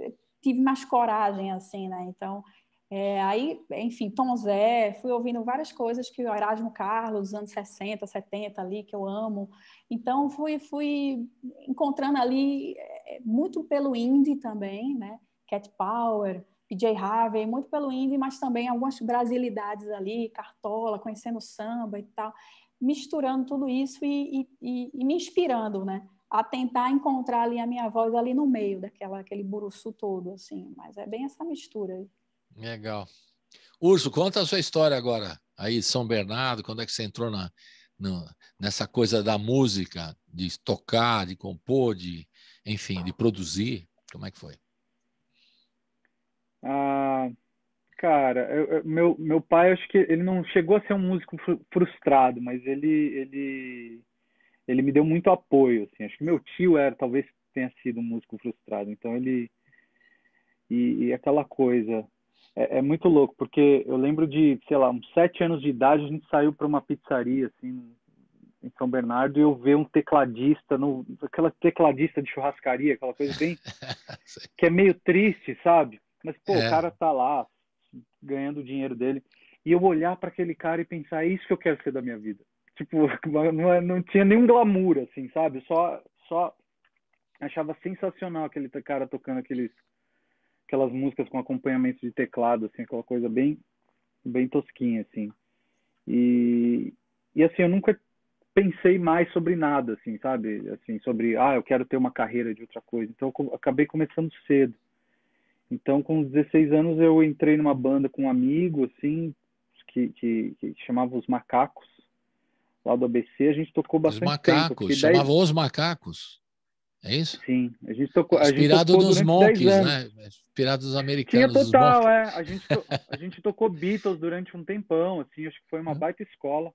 eh, tive mais coragem, assim, né? Então, é, aí, enfim, Tom Zé, fui ouvindo várias coisas que o Erasmo Carlos, dos anos 60, 70 ali, que eu amo. Então, fui, fui encontrando ali, é, é, muito pelo indie também, né? Cat Power, PJ Harvey, muito pelo indie, mas também algumas brasilidades ali, Cartola, conhecendo samba e tal. Misturando tudo isso e, e, e me inspirando, né? a tentar encontrar ali a minha voz ali no meio daquela aquele buruçu todo assim mas é bem essa mistura aí. Legal. Urso, conta a sua história agora, aí de São Bernardo, quando é que você entrou na, nessa coisa da música, de tocar, de compor, de, enfim, de produzir? Como é que foi? Ah, cara, eu, eu, meu, meu pai, acho que ele não chegou a ser um músico frustrado, mas ele, ele, ele me deu muito apoio. Assim. Acho que meu tio era, talvez tenha sido um músico frustrado, então ele. E, e aquela coisa, é, é, muito louco, porque eu lembro de, sei lá, uns sete anos de idade, a gente saiu para uma pizzaria, assim, em São Bernardo, e eu vi um tecladista, no, aquela tecladista de churrascaria, aquela coisa bem. que é meio triste, sabe? Mas, pô, é. o cara tá lá, ganhando o dinheiro dele, e eu olhar para aquele cara e pensar, é isso que eu quero ser da minha vida. Tipo, não, é, não tinha nenhum glamour, assim, sabe? Só, só achava sensacional aquele cara tocando aqueles aquelas músicas com acompanhamento de teclado, assim, aquela coisa bem, bem tosquinha, assim. E, e assim, eu nunca pensei mais sobre nada, assim, sabe? Assim, sobre, ah, eu quero ter uma carreira de outra coisa. Então, eu acabei começando cedo. Então, com 16 anos, eu entrei numa banda com um amigo, assim, que, que, que chamava Os Macacos, lá do ABC. A gente tocou bastante os macacos, tempo. Chamavam Os Macacos? É isso? Sim. A gente tocou. A Inspirado gente tocou dos monks, né? Inspirado dos americanos. Tinha total, é. A gente, to... a gente tocou Beatles durante um tempão, assim, acho que foi uma uhum. baita escola.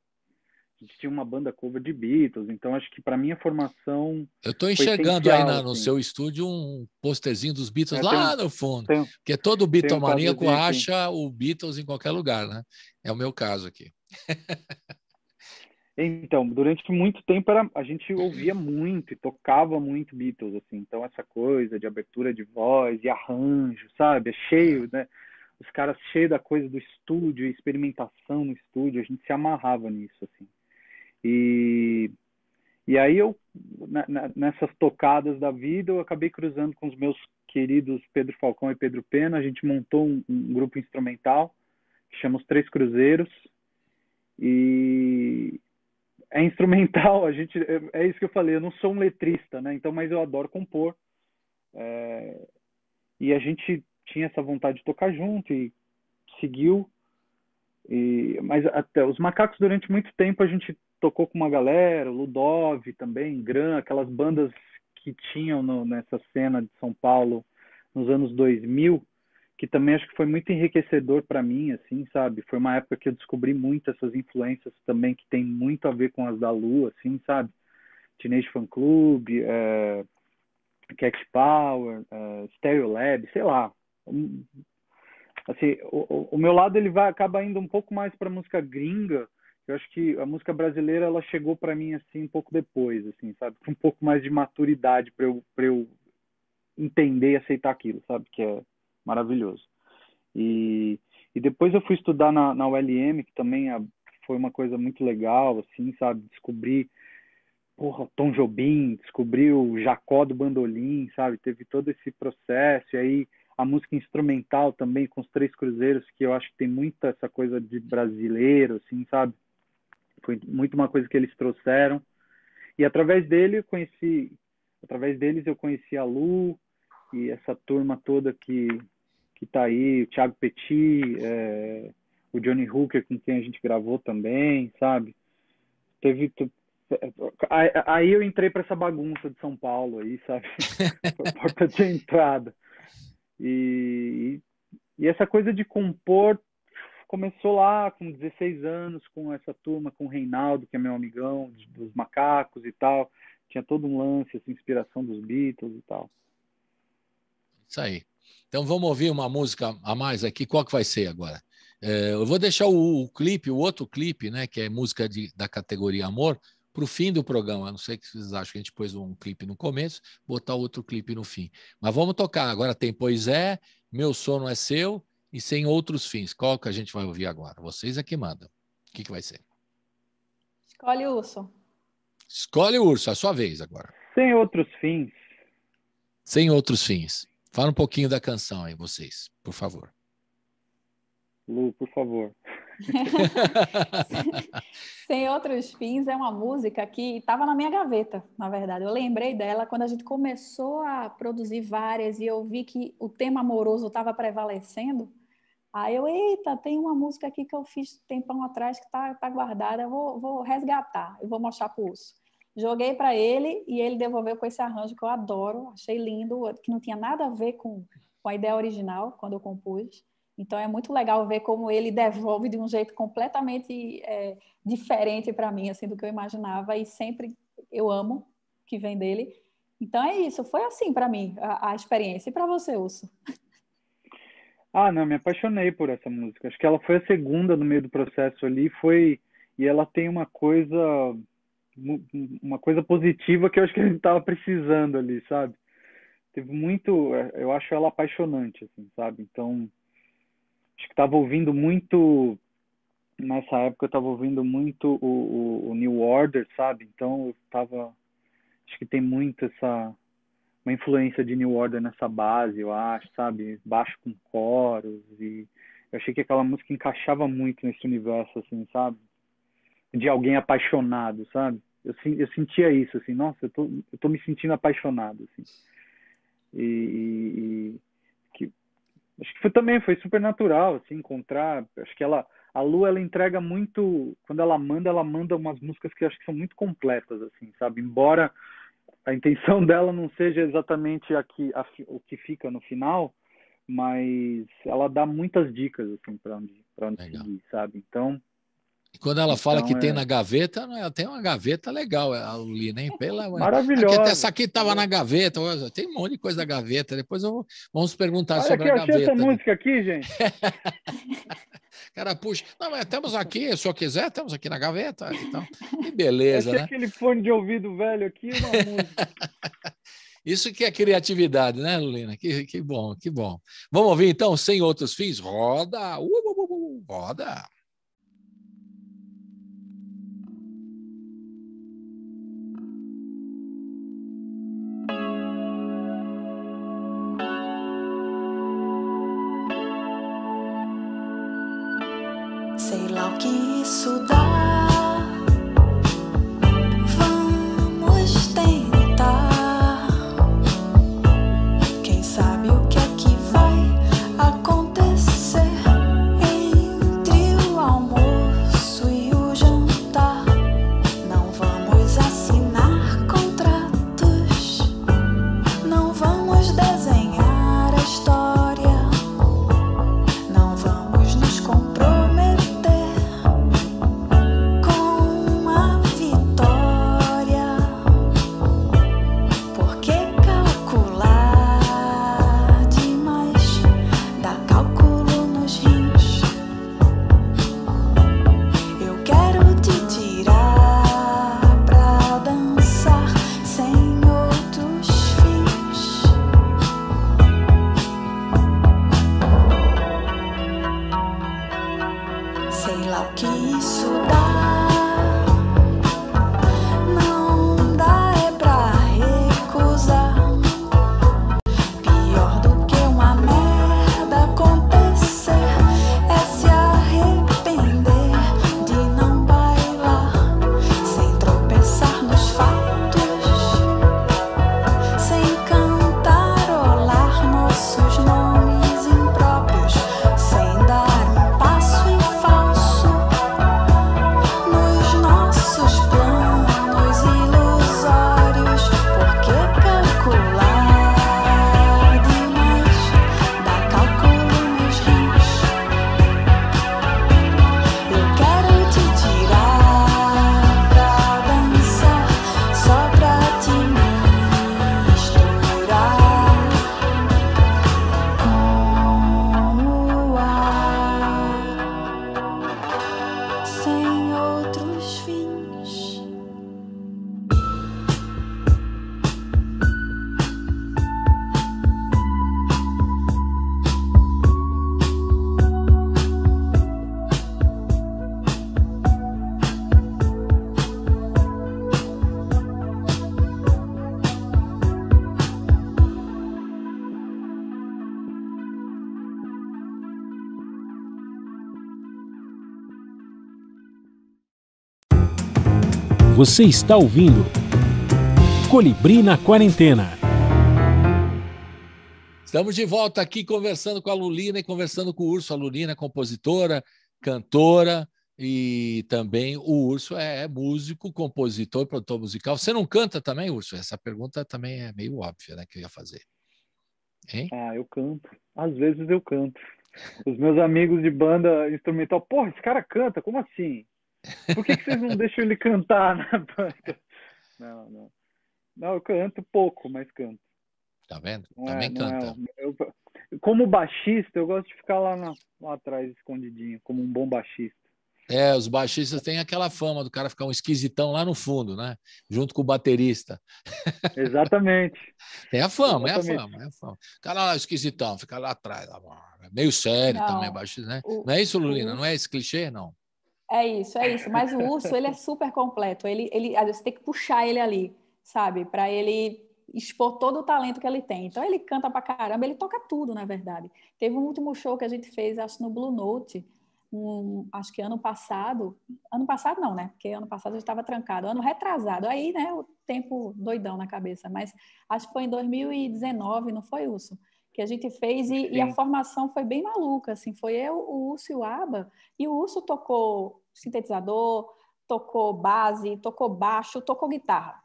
A gente tinha uma banda cover de Beatles, então acho que para minha formação. Eu estou enxergando aí na, no assim. seu estúdio um posterzinho dos Beatles é, lá tem, no fundo. Tem, porque é todo bitomaníaco um acha o Beatles em qualquer lugar, né? É o meu caso aqui. Então, durante muito tempo era, a gente ouvia muito e tocava muito Beatles, assim. Então, essa coisa de abertura de voz e arranjo, sabe? É cheio, né? Os caras cheios da coisa do estúdio, experimentação no estúdio, a gente se amarrava nisso, assim. E, e aí eu, na, na, nessas tocadas da vida, eu acabei cruzando com os meus queridos Pedro Falcão e Pedro Pena. A gente montou um, um grupo instrumental que chama Os Três Cruzeiros. E, é instrumental, a gente é, é, isso que eu falei, eu não sou um letrista, né? Então, mas eu adoro compor. É, e a gente tinha essa vontade de tocar junto e seguiu. E, mas até os macacos durante muito tempo a gente tocou com uma galera, Ludov também, Gran, aquelas bandas que tinham no, nessa cena de São Paulo nos anos 2000, que também acho que foi muito enriquecedor para mim, assim, sabe? Foi uma época que eu descobri muito essas influências também que tem muito a ver com as da Lua, assim, sabe? Teenage Fan Club, é, eh, Cat Power, é, Stereo Lab, sei lá. Assim, o, o, meu lado ele vai acaba indo um pouco mais para música gringa. Eu acho que a música brasileira ela chegou para mim assim um pouco depois, assim, sabe? Com um pouco mais de maturidade para eu, pra eu entender e aceitar aquilo, sabe? Que é maravilhoso. E, e depois eu fui estudar na, na ULM, que também a, é, foi uma coisa muito legal, assim, sabe? Descobri, porra, Tom Jobim, descobri o Jacó do Bandolim, sabe? Teve todo esse processo, e aí a música instrumental também, com os Três Cruzeiros, que eu acho que tem muita essa coisa de brasileiro, assim, sabe? Foi muito uma coisa que eles trouxeram. E através dele eu conheci, através deles eu conheci a Lu e essa turma toda que que está aí, o Thiago Petit, é, o Johnny Hooker, com quem a gente gravou também, sabe? Teve. Aí eu entrei para essa bagunça de São Paulo aí, sabe? Foi a porta de entrada. E, e essa coisa de compor começou lá com 16 anos, com essa turma, com o Reinaldo, que é meu amigão, dos macacos e tal. Tinha todo um lance, essa inspiração dos Beatles e tal. Isso aí. Então vamos ouvir uma música a mais aqui. Qual que vai ser agora? É, eu vou deixar o, o, clipe, o outro clipe, né, que é música de, da categoria Amor, para o fim do programa. Eu não sei o que vocês acham que a gente pôs um clipe no começo, botar outro clipe no fim. Mas vamos tocar. Agora tem Pois é, Meu Sono é Seu e Sem Outros Fins. Qual que a gente vai ouvir agora? Vocês é que mandam. O que, que vai ser? Escolhe o urso. Escolhe o urso, é a sua vez agora. Sem outros fins. Sem outros fins. Fala um pouquinho da canção aí, vocês, por favor. Lu, por favor. Sem Outros Fins é uma música que estava na minha gaveta, na verdade. Eu lembrei dela quando a gente começou a produzir várias e eu vi que o tema amoroso estava prevalecendo. Aí eu, eita, tem uma música aqui que eu fiz tempão atrás que está tá guardada, eu vou, vou resgatar eu vou mostrar para o Urso. Joguei para ele e ele devolveu com esse arranjo que eu adoro, achei lindo, que não tinha nada a ver com, com a ideia original quando eu compus. Então é muito legal ver como ele devolve de um jeito completamente é, diferente para mim, assim, do que eu imaginava e sempre eu amo que vem dele. Então é isso, foi assim para mim a, a, experiência. E para você, Urso? Ah, não, me apaixonei por essa música. Acho que ela foi a segunda no meio do processo ali, foi e ela tem uma coisa uma coisa positiva que eu acho que a gente estava precisando ali, sabe? Teve muito, é, eu acho ela apaixonante, assim, sabe? Então, acho que estava ouvindo muito nessa época eu estava ouvindo muito o, o, o, New Order, sabe? Então eu estava acho que tem muito essa uma influência de New Order nessa base, eu acho, sabe? Baixo com coros e eu achei que aquela música encaixava muito nesse universo assim, sabe? de alguém apaixonado, sabe? Eu, eu sentia isso, assim, nossa, eu tô, eu tô me sentindo apaixonado, assim. E, e, e que, acho que foi também, foi super natural, assim, encontrar, acho que ela, a Lu, ela entrega muito, quando ela manda, ela manda umas músicas que eu acho que são muito completas, assim, sabe? Embora a intenção dela não seja exatamente a que, a, o que fica no final, mas ela dá muitas dicas assim para onde para onde seguir, sabe? Então e quando ela então, fala que então, é... tem na gaveta, ela é, tem uma gaveta legal ali, nem pela. Maravilhosa. Aqui, essa aqui estava na gaveta, tem um monte de coisa na gaveta. Depois vou... vamos perguntar Olha sobre aqui, a gaveta. Olha, eu achei essa música aqui, gente. cara puxa. Não, mas temos aqui, se senhor quiser, temos aqui na gaveta. Então, que beleza, né? aquele fone de ouvido velho aqui, Isso que é criatividade, né, Lulina? Que, que bom, que bom. Vamos ouvir então, sem outros fins? Roda! Uh, uh, uh, uh roda! você está ouvindo Colibri na Quarentena. Estamos de volta aqui conversando com a Lulina e conversando com o Urso. A Lulina é compositora, cantora e também o Urso é, é músico, compositor, produtor musical. Você não canta também, Urso? Essa pergunta também é meio óbvia, né, que eu ia fazer. Hein? Ah, eu canto. Às vezes eu canto. Os meus amigos de banda instrumental, porra, esse cara canta, como assim? Por que, que vocês não deixam ele cantar na banda? Não, não. Não, eu canto pouco, mas canto. Tá vendo? Não é, Também é, canta. É, eu, como baixista, eu gosto de ficar lá, na, lá atrás, escondidinho, como um bom baixista. É, os baixistas têm aquela fama do cara ficar um esquisitão lá no fundo, né? Junto com o baterista. Exatamente. Tem é a fama, Exatamente. é a fama, é a fama. O cara lá esquisitão, fica lá atrás, lá, é meio sério não, também, baixista, né? O, não é isso, Lulina? O... Não é esse clichê, não? É isso, é isso. Mas o urso, ele é super completo. Ele, ele, às vezes, tem que puxar ele ali, sabe? Para ele expor todo o talento que ele tem. Então, ele canta pra caramba, ele toca tudo, na verdade. Teve um último show que a gente fez, acho, no Blue Note, um, acho que ano passado. Ano passado não, né? Porque ano passado eu estava trancado. Ano retrasado. Aí, né, o tempo doidão na cabeça. Mas acho que foi em 2019, não foi, Urso? que a gente fez e, e, a formação foi bem maluca, assim, foi eu, o Urso e o Aba, e o Urso tocou sintetizador, tocou base, tocou baixo, tocou guitarra.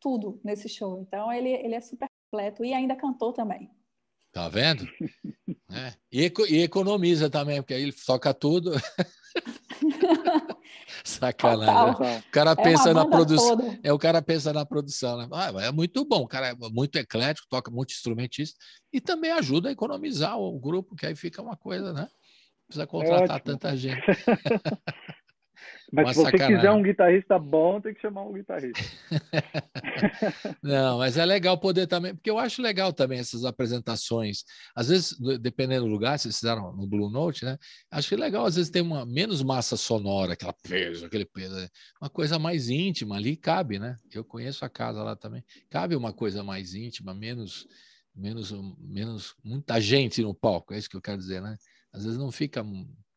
Tudo nesse show. Então ele, ele é super completo e ainda cantou também. Tá vendo? É. E, e, economiza também, porque aí ele toca tudo. Sacanagem. Né? O cara é pensa na produção. É o cara pensa na produção, né? Ah, é muito bom, o cara é muito eclético, toca muito instrumentista e também ajuda a economizar o grupo, que aí fica uma coisa, né? Não precisa contratar é tanta gente. Mas Uma se você sacanagem. quiser um guitarrista bom, tem que chamar um guitarrista. Não, mas é legal poder também, porque eu acho legal também essas apresentações. Às vezes, dependendo do lugar, se fizeram no Blue Note, né? Acho que é legal, às vezes tem uma menos massa sonora, aquela peso, aquele peso, né? uma coisa mais íntima ali cabe, né? Eu conheço a casa lá também. Cabe uma coisa mais íntima, menos menos menos muita gente no palco, é isso que eu quero dizer, né? Às vezes não fica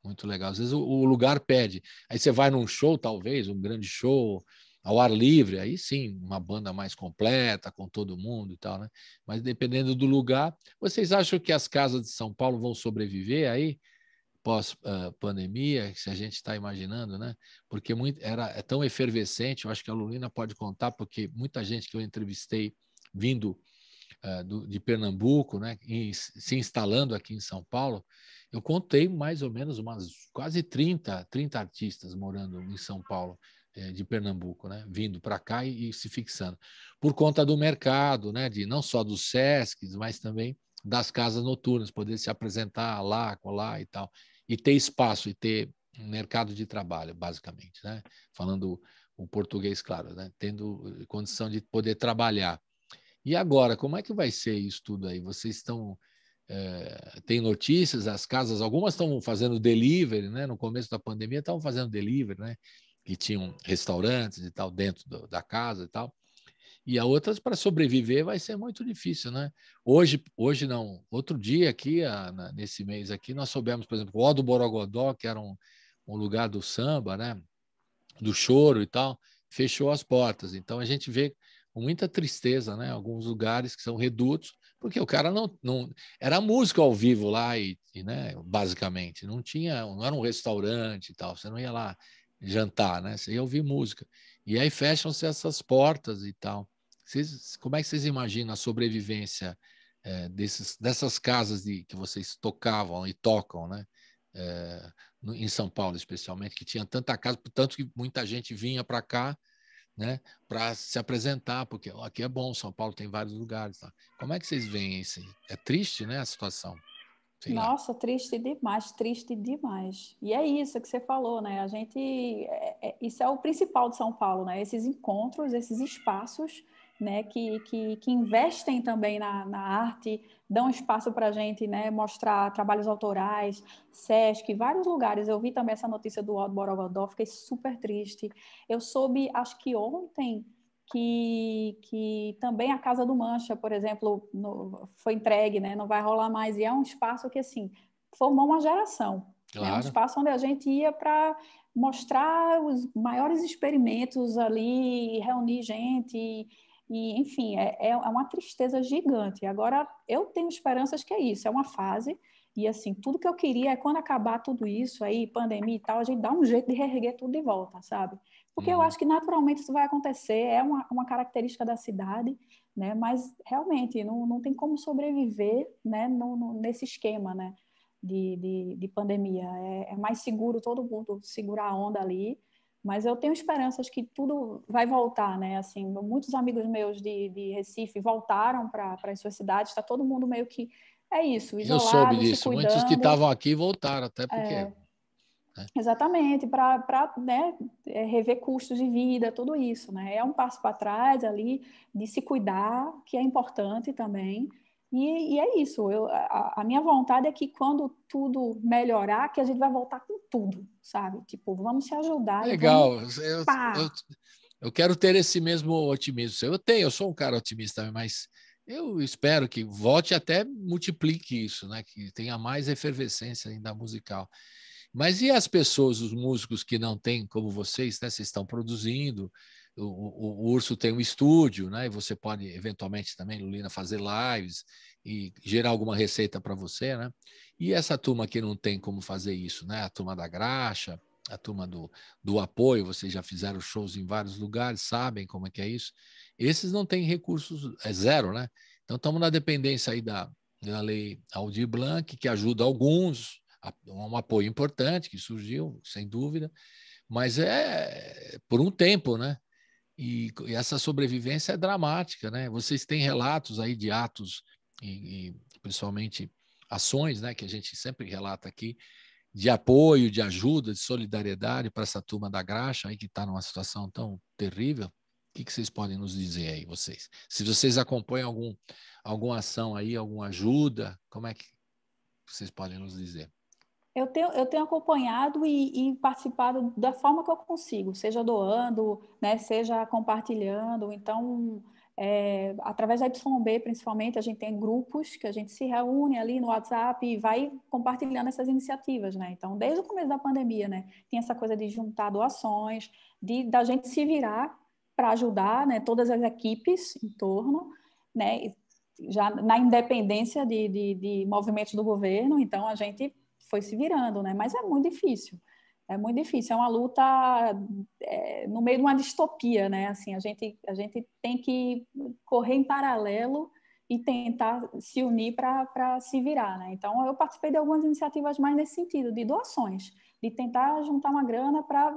muito legal. Às vezes o, o lugar pede. Aí você vai num show, talvez, um grande show, ao ar livre, aí sim, uma banda mais completa, com todo mundo e tal, né? Mas dependendo do lugar, vocês acham que as casas de São Paulo vão sobreviver aí? pós-pandemia, ah, uh, se a gente está imaginando, né? Porque muito, era, é tão efervescente, eu acho que a Lulina pode contar, porque muita gente que eu entrevistei vindo uh, do, de Pernambuco, né, se instalando aqui em São Paulo, eu contei mais ou menos umas quase 30, 30 artistas morando em São Paulo é, de Pernambuco, né? vindo para cá e, e, se fixando por conta do mercado, né? de não só dos Sescs, mas também das casas noturnas, poder se apresentar lá, colar e tal, e ter espaço e ter mercado de trabalho, basicamente, né? falando o português, claro, né? tendo eh, condição de poder trabalhar. E agora, como é que vai ser isso tudo aí? Vocês estão é, tem notícias, as casas, algumas estão fazendo delivery, né? No começo da pandemia estavam fazendo delivery, né? Que tinham restaurantes e tal dentro do, da casa e tal. E a outras para sobreviver vai ser muito difícil, né? Hoje, hoje não. Outro dia aqui, a, na, nesse mês aqui, nós soubemos, por exemplo, o Odo Borogodó, que era um, um lugar do samba, né? Do choro e tal, fechou as portas. Então a gente vê com muita tristeza, né? Alguns lugares que são redutos porque o cara não, não era música ao vivo lá e, e, né, basicamente não tinha, não era um restaurante e tal, você não ia lá jantar, né? Você ia ouvir música. E aí fecham-se essas portas e tal. Vocês, como é que vocês imaginam a sobrevivência é, desses, dessas casas de, que vocês tocavam e tocam, né? É, no, em São Paulo, especialmente, que tinha tanta casa, portanto que muita gente vinha para cá né, para se apresentar, porque ó, aqui é bom, São Paulo tem vários lugares. Tá? Como é que vocês veem isso? É triste, né, a situação? Sei Nossa, lá. triste demais, triste demais. E é isso que você falou, né? A gente, é, é, isso é o principal de São Paulo, né? Esses encontros, esses espaços né, que, que, que investem também na, na arte, dão espaço para a gente né, mostrar trabalhos autorais, SESC, vários lugares. Eu vi também essa notícia do Aldo Borogodó, fiquei super triste. Eu soube, acho que ontem, que, que também a Casa do Mancha, por exemplo, no, foi entregue, né, não vai rolar mais. E é um espaço que, assim, formou uma geração. Né, claro. É um espaço onde a gente ia para mostrar os maiores experimentos ali, reunir gente e, enfim, é, é, é uma tristeza gigante. Agora, eu tenho esperanças que é isso, é uma fase. E, assim, tudo que eu queria é quando acabar tudo isso aí, pandemia e tal, a gente dá um jeito de reerguer tudo de volta, sabe? Porque uhum. eu acho que naturalmente isso vai acontecer, é uma, uma característica da cidade, né? Mas, realmente, não, não tem como sobreviver né? No, no, nesse esquema, né? De, de, de pandemia. É, é mais seguro todo mundo segurar a onda ali, mas eu tenho esperanças que tudo vai voltar, né? Assim, muitos amigos meus de, de Recife voltaram para as suas cidades, está todo mundo meio que. É isso, isolado, Eu soube disso. Muitos que estavam aqui voltaram, até porque. É, né? Exatamente, para né, é, rever custos de vida, tudo isso, né? É um passo para trás ali, de se cuidar, que é importante também e, e é isso. Eu, a, a, minha vontade é que quando tudo melhorar, que a gente vai voltar com tudo, sabe? Tipo, vamos se ajudar. Legal. Vamos... Eu, eu, eu, quero ter esse mesmo otimismo. Eu tenho, eu sou um cara otimista, mas eu espero que volte até multiplique isso, né? Que tenha mais efervescência ainda musical. Mas e as pessoas, os músicos que não têm, como vocês, né? Vocês estão produzindo, o, o, Urso tem um estúdio, né? E você pode, eventualmente, também, Lulina, fazer lives e gerar alguma receita para você, né? E essa turma que não tem como fazer isso, né? A turma da graxa, a turma do, do apoio, vocês já fizeram shows em vários lugares, sabem como é que é isso. Esses não têm recursos, é zero, né? Então estamos na dependência aí da, da lei Aldir Blanc, que ajuda alguns, um apoio importante que surgiu, sem dúvida, mas é por um tempo, né? E, e essa sobrevivência é dramática, né? Vocês têm relatos aí de atos e, e principalmente ações, né, que a gente sempre relata aqui, de apoio, de ajuda, de solidariedade para essa turma da graxa aí que está numa situação tão terrível. O que, que vocês podem nos dizer aí, vocês? Se vocês acompanham algum, alguma ação aí, alguma ajuda, como é que vocês podem nos dizer? Eu tenho, eu tenho acompanhado e, e, participado da forma que eu consigo, seja doando, né, seja compartilhando. Então, é, através da YB, principalmente, a gente tem grupos que a gente se reúne ali no WhatsApp e vai compartilhando essas iniciativas, né? Então, desde o começo da pandemia, né, tem essa coisa de juntar doações, de da gente se virar para ajudar, né, todas as equipes em torno, né, já na independência de, de, de movimentos do governo. Então, a gente foi se virando, né? Mas é muito difícil. É muito difícil. É uma luta é, no meio de uma distopia, né? Assim, a gente, a gente tem que correr em paralelo e tentar se unir para se virar, né? Então, eu participei de algumas iniciativas mais nesse sentido, de doações, de tentar juntar uma grana para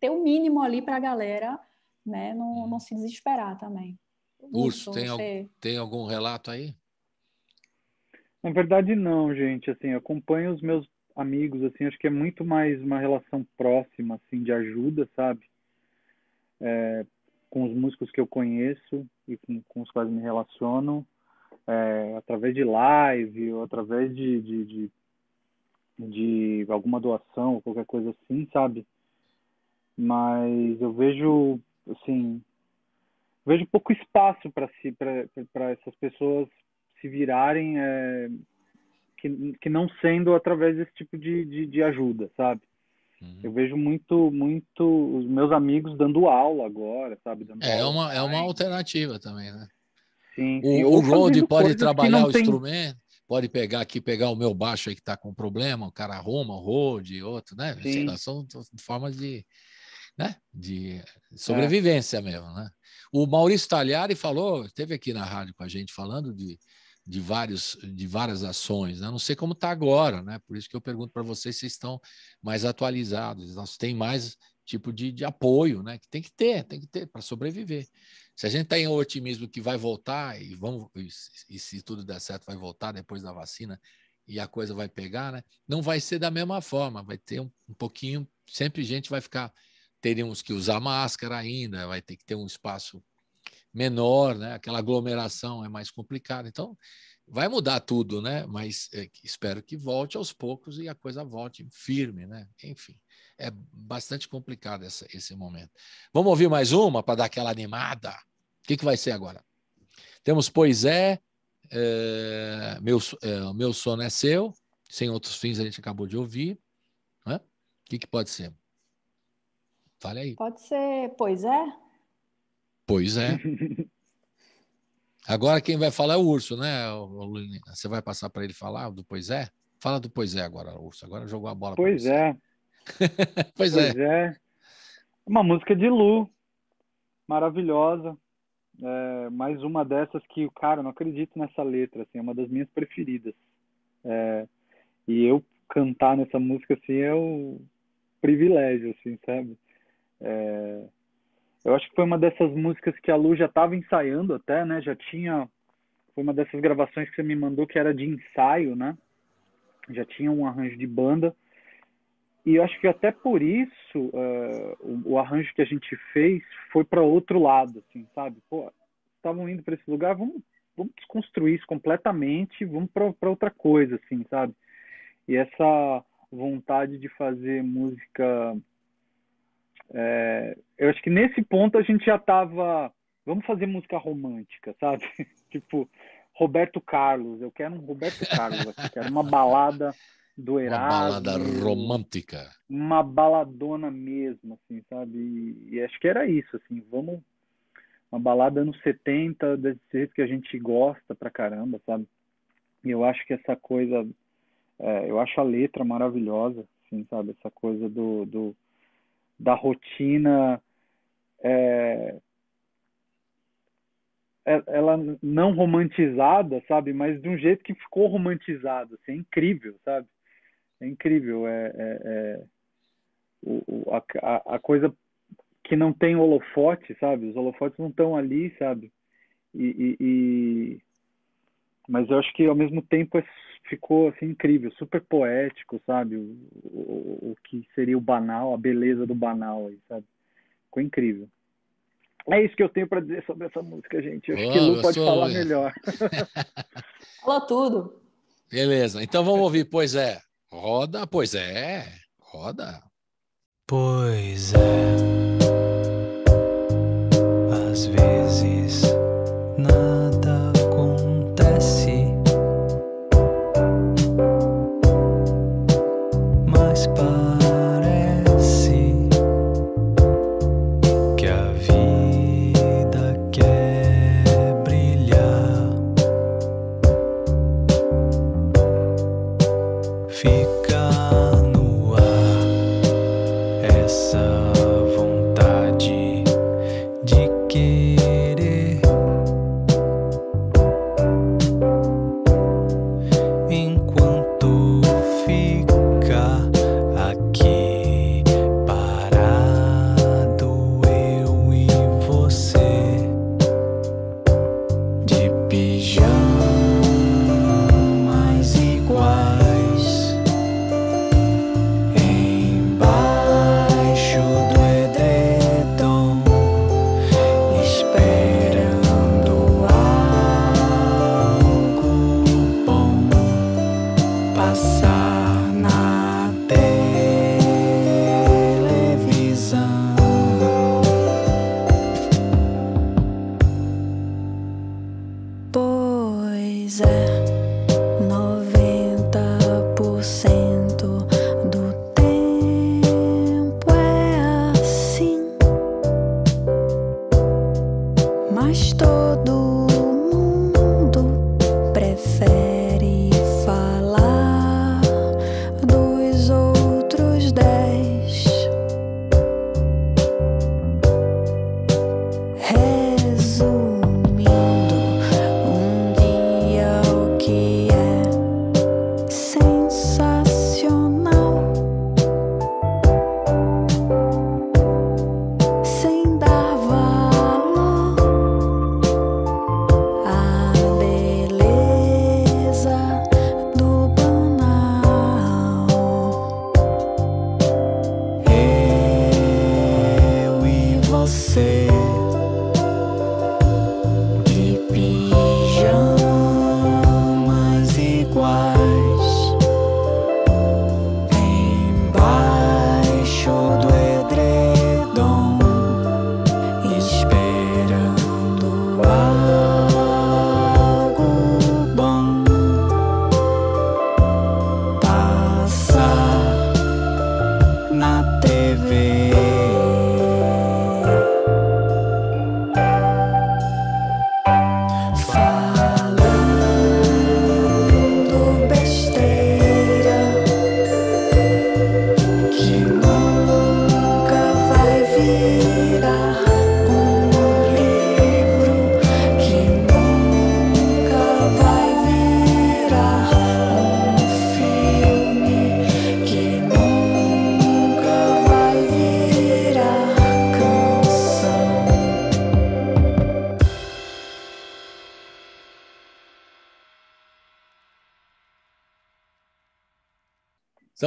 ter o um mínimo ali para a galera, né? Não, hum. não se desesperar também. Urso, Isso, tem, al tem algum relato aí? Na verdade, não, gente. Assim, eu acompanho os meus amigos, assim, acho que é muito mais uma relação próxima, assim, de ajuda, sabe? É, com os músicos que eu conheço e com, com os quais me relaciono, é, através de live ou através de, de, de, de alguma doação qualquer coisa assim, sabe? Mas eu vejo, assim, vejo pouco espaço para si, para essas pessoas se virarem é, que, que não sendo através desse tipo de, de, de ajuda, sabe? Uhum. Eu vejo muito, muito os meus amigos dando aula agora, sabe? Dando é, aula, uma, é uma alternativa também, né? Sim. O, o Road pode trabalhar o tem... instrumento, pode pegar aqui, pegar o meu baixo aí que está com problema, o cara arruma, o Road, outro, né? Sim. Lá, são formas de, né? de é. sobrevivência é. mesmo, né? O Maurício Talhari falou, esteve aqui na rádio com a gente falando de de, vários, de várias ações. Né? Não sei como está agora, né? por isso que eu pergunto para vocês se estão mais atualizados, nós tem mais tipo de, de apoio, né? que tem que ter, tem que ter para sobreviver. Se a gente tem tá o otimismo que vai voltar, e, vamos, e, e se tudo der certo vai voltar depois da vacina, e a coisa vai pegar, né? Não vai ser da mesma forma, vai ter um, um pouquinho, sempre gente vai ficar, teremos que usar máscara ainda, vai ter que ter um espaço menor, né? aquela aglomeração é mais complicada. Então, vai mudar tudo, né? Mas é, espero que volte aos poucos e a coisa volte firme, né? Enfim, é bastante complicado essa, esse momento. Vamos ouvir mais uma para dar aquela animada? O que, que vai ser agora? Temos Pois é, é meu, é, meu Sono é Seu, Sem Outros Fins a gente acabou de ouvir. Né? O que, que pode ser? Fale aí. Pode ser Pois é? Pois é. Agora quem vai falar é o urso, né, Você vai passar para ele falar do pois é? Fala do pois é agora, urso. Agora jogou a bola. É. Pois é. pois, pois é. é. Uma música de Lu, maravilhosa. É, mais uma dessas que, cara, não acredito nessa letra, assim, é uma das minhas preferidas. É, e eu cantar nessa música, assim, é um privilégio, assim, sabe? É, eu acho que foi uma dessas músicas que a Lu já estava ensaiando até, né? Já tinha. Foi uma dessas gravações que você me mandou que era de ensaio, né? Já tinha um arranjo de banda. E eu acho que até por isso é, o, o, arranjo que a gente fez foi para outro lado, assim, sabe? Pô, estavam indo para esse lugar, vamos, vamos desconstruir isso completamente, vamos para outra coisa, assim, sabe? E essa vontade de fazer música é, eu acho que nesse ponto a gente já tava. Vamos fazer música romântica, sabe? tipo, Roberto Carlos. Eu quero um Roberto Carlos. quero uma balada do Erasmo. Uma balada romântica. Uma baladona mesmo, assim, sabe? E, e, acho que era isso, assim. Vamos. Uma balada anos 70, desse jeito que a gente gosta pra caramba, sabe? E eu acho que essa coisa. É, eu acho a letra maravilhosa, assim, sabe? Essa coisa do, do da rotina é, é, ela não romantizada, sabe? Mas de um jeito que ficou romantizado, assim, é incrível, sabe? É incrível, é, é, é o, a, a coisa que não tem holofote, sabe? Os holofotes não estão ali, sabe? E, e, e, mas eu acho que ao mesmo tempo é, ficou assim incrível, super poético, sabe? O, o, o que seria o banal, a beleza do banal aí, sabe? Ficou incrível. É isso que eu tenho para dizer sobre essa música, gente. Eu acho que Lu pode falar melhor. Fala tudo. Beleza, então vamos ouvir, pois é. Roda, pois é, roda. Pois é.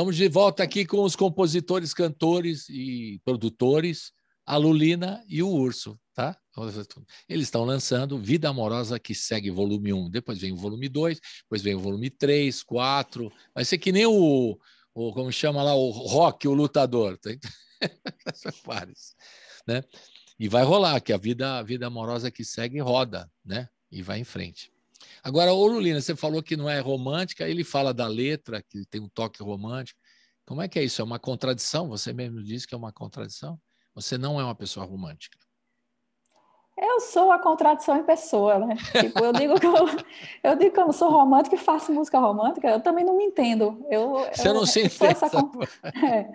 Estamos de volta aqui com os compositores, cantores e produtores, a Lulina e o Urso, tá? Eles estão lançando Vida Amorosa que segue volume 1, depois vem o volume 2, depois vem o volume 3, 4. Vai ser que nem o, o como chama lá, o rock, o lutador. Tá? Pares, né? E vai rolar, que é a vida, a vida amorosa que segue roda, né? E vai em frente. Agora, ô Lulina, você falou que não é romântica, ele fala da letra, que tem um toque romântico. Como é que é isso? É uma contradição? Você mesmo disse que é uma contradição? Você não é uma pessoa romântica. Eu sou a contradição em pessoa, né? Tipo, eu digo que eu, eu digo que eu não sou romântica e faço música romântica, eu também não me entendo. Eu, Você eu, não se entende. É.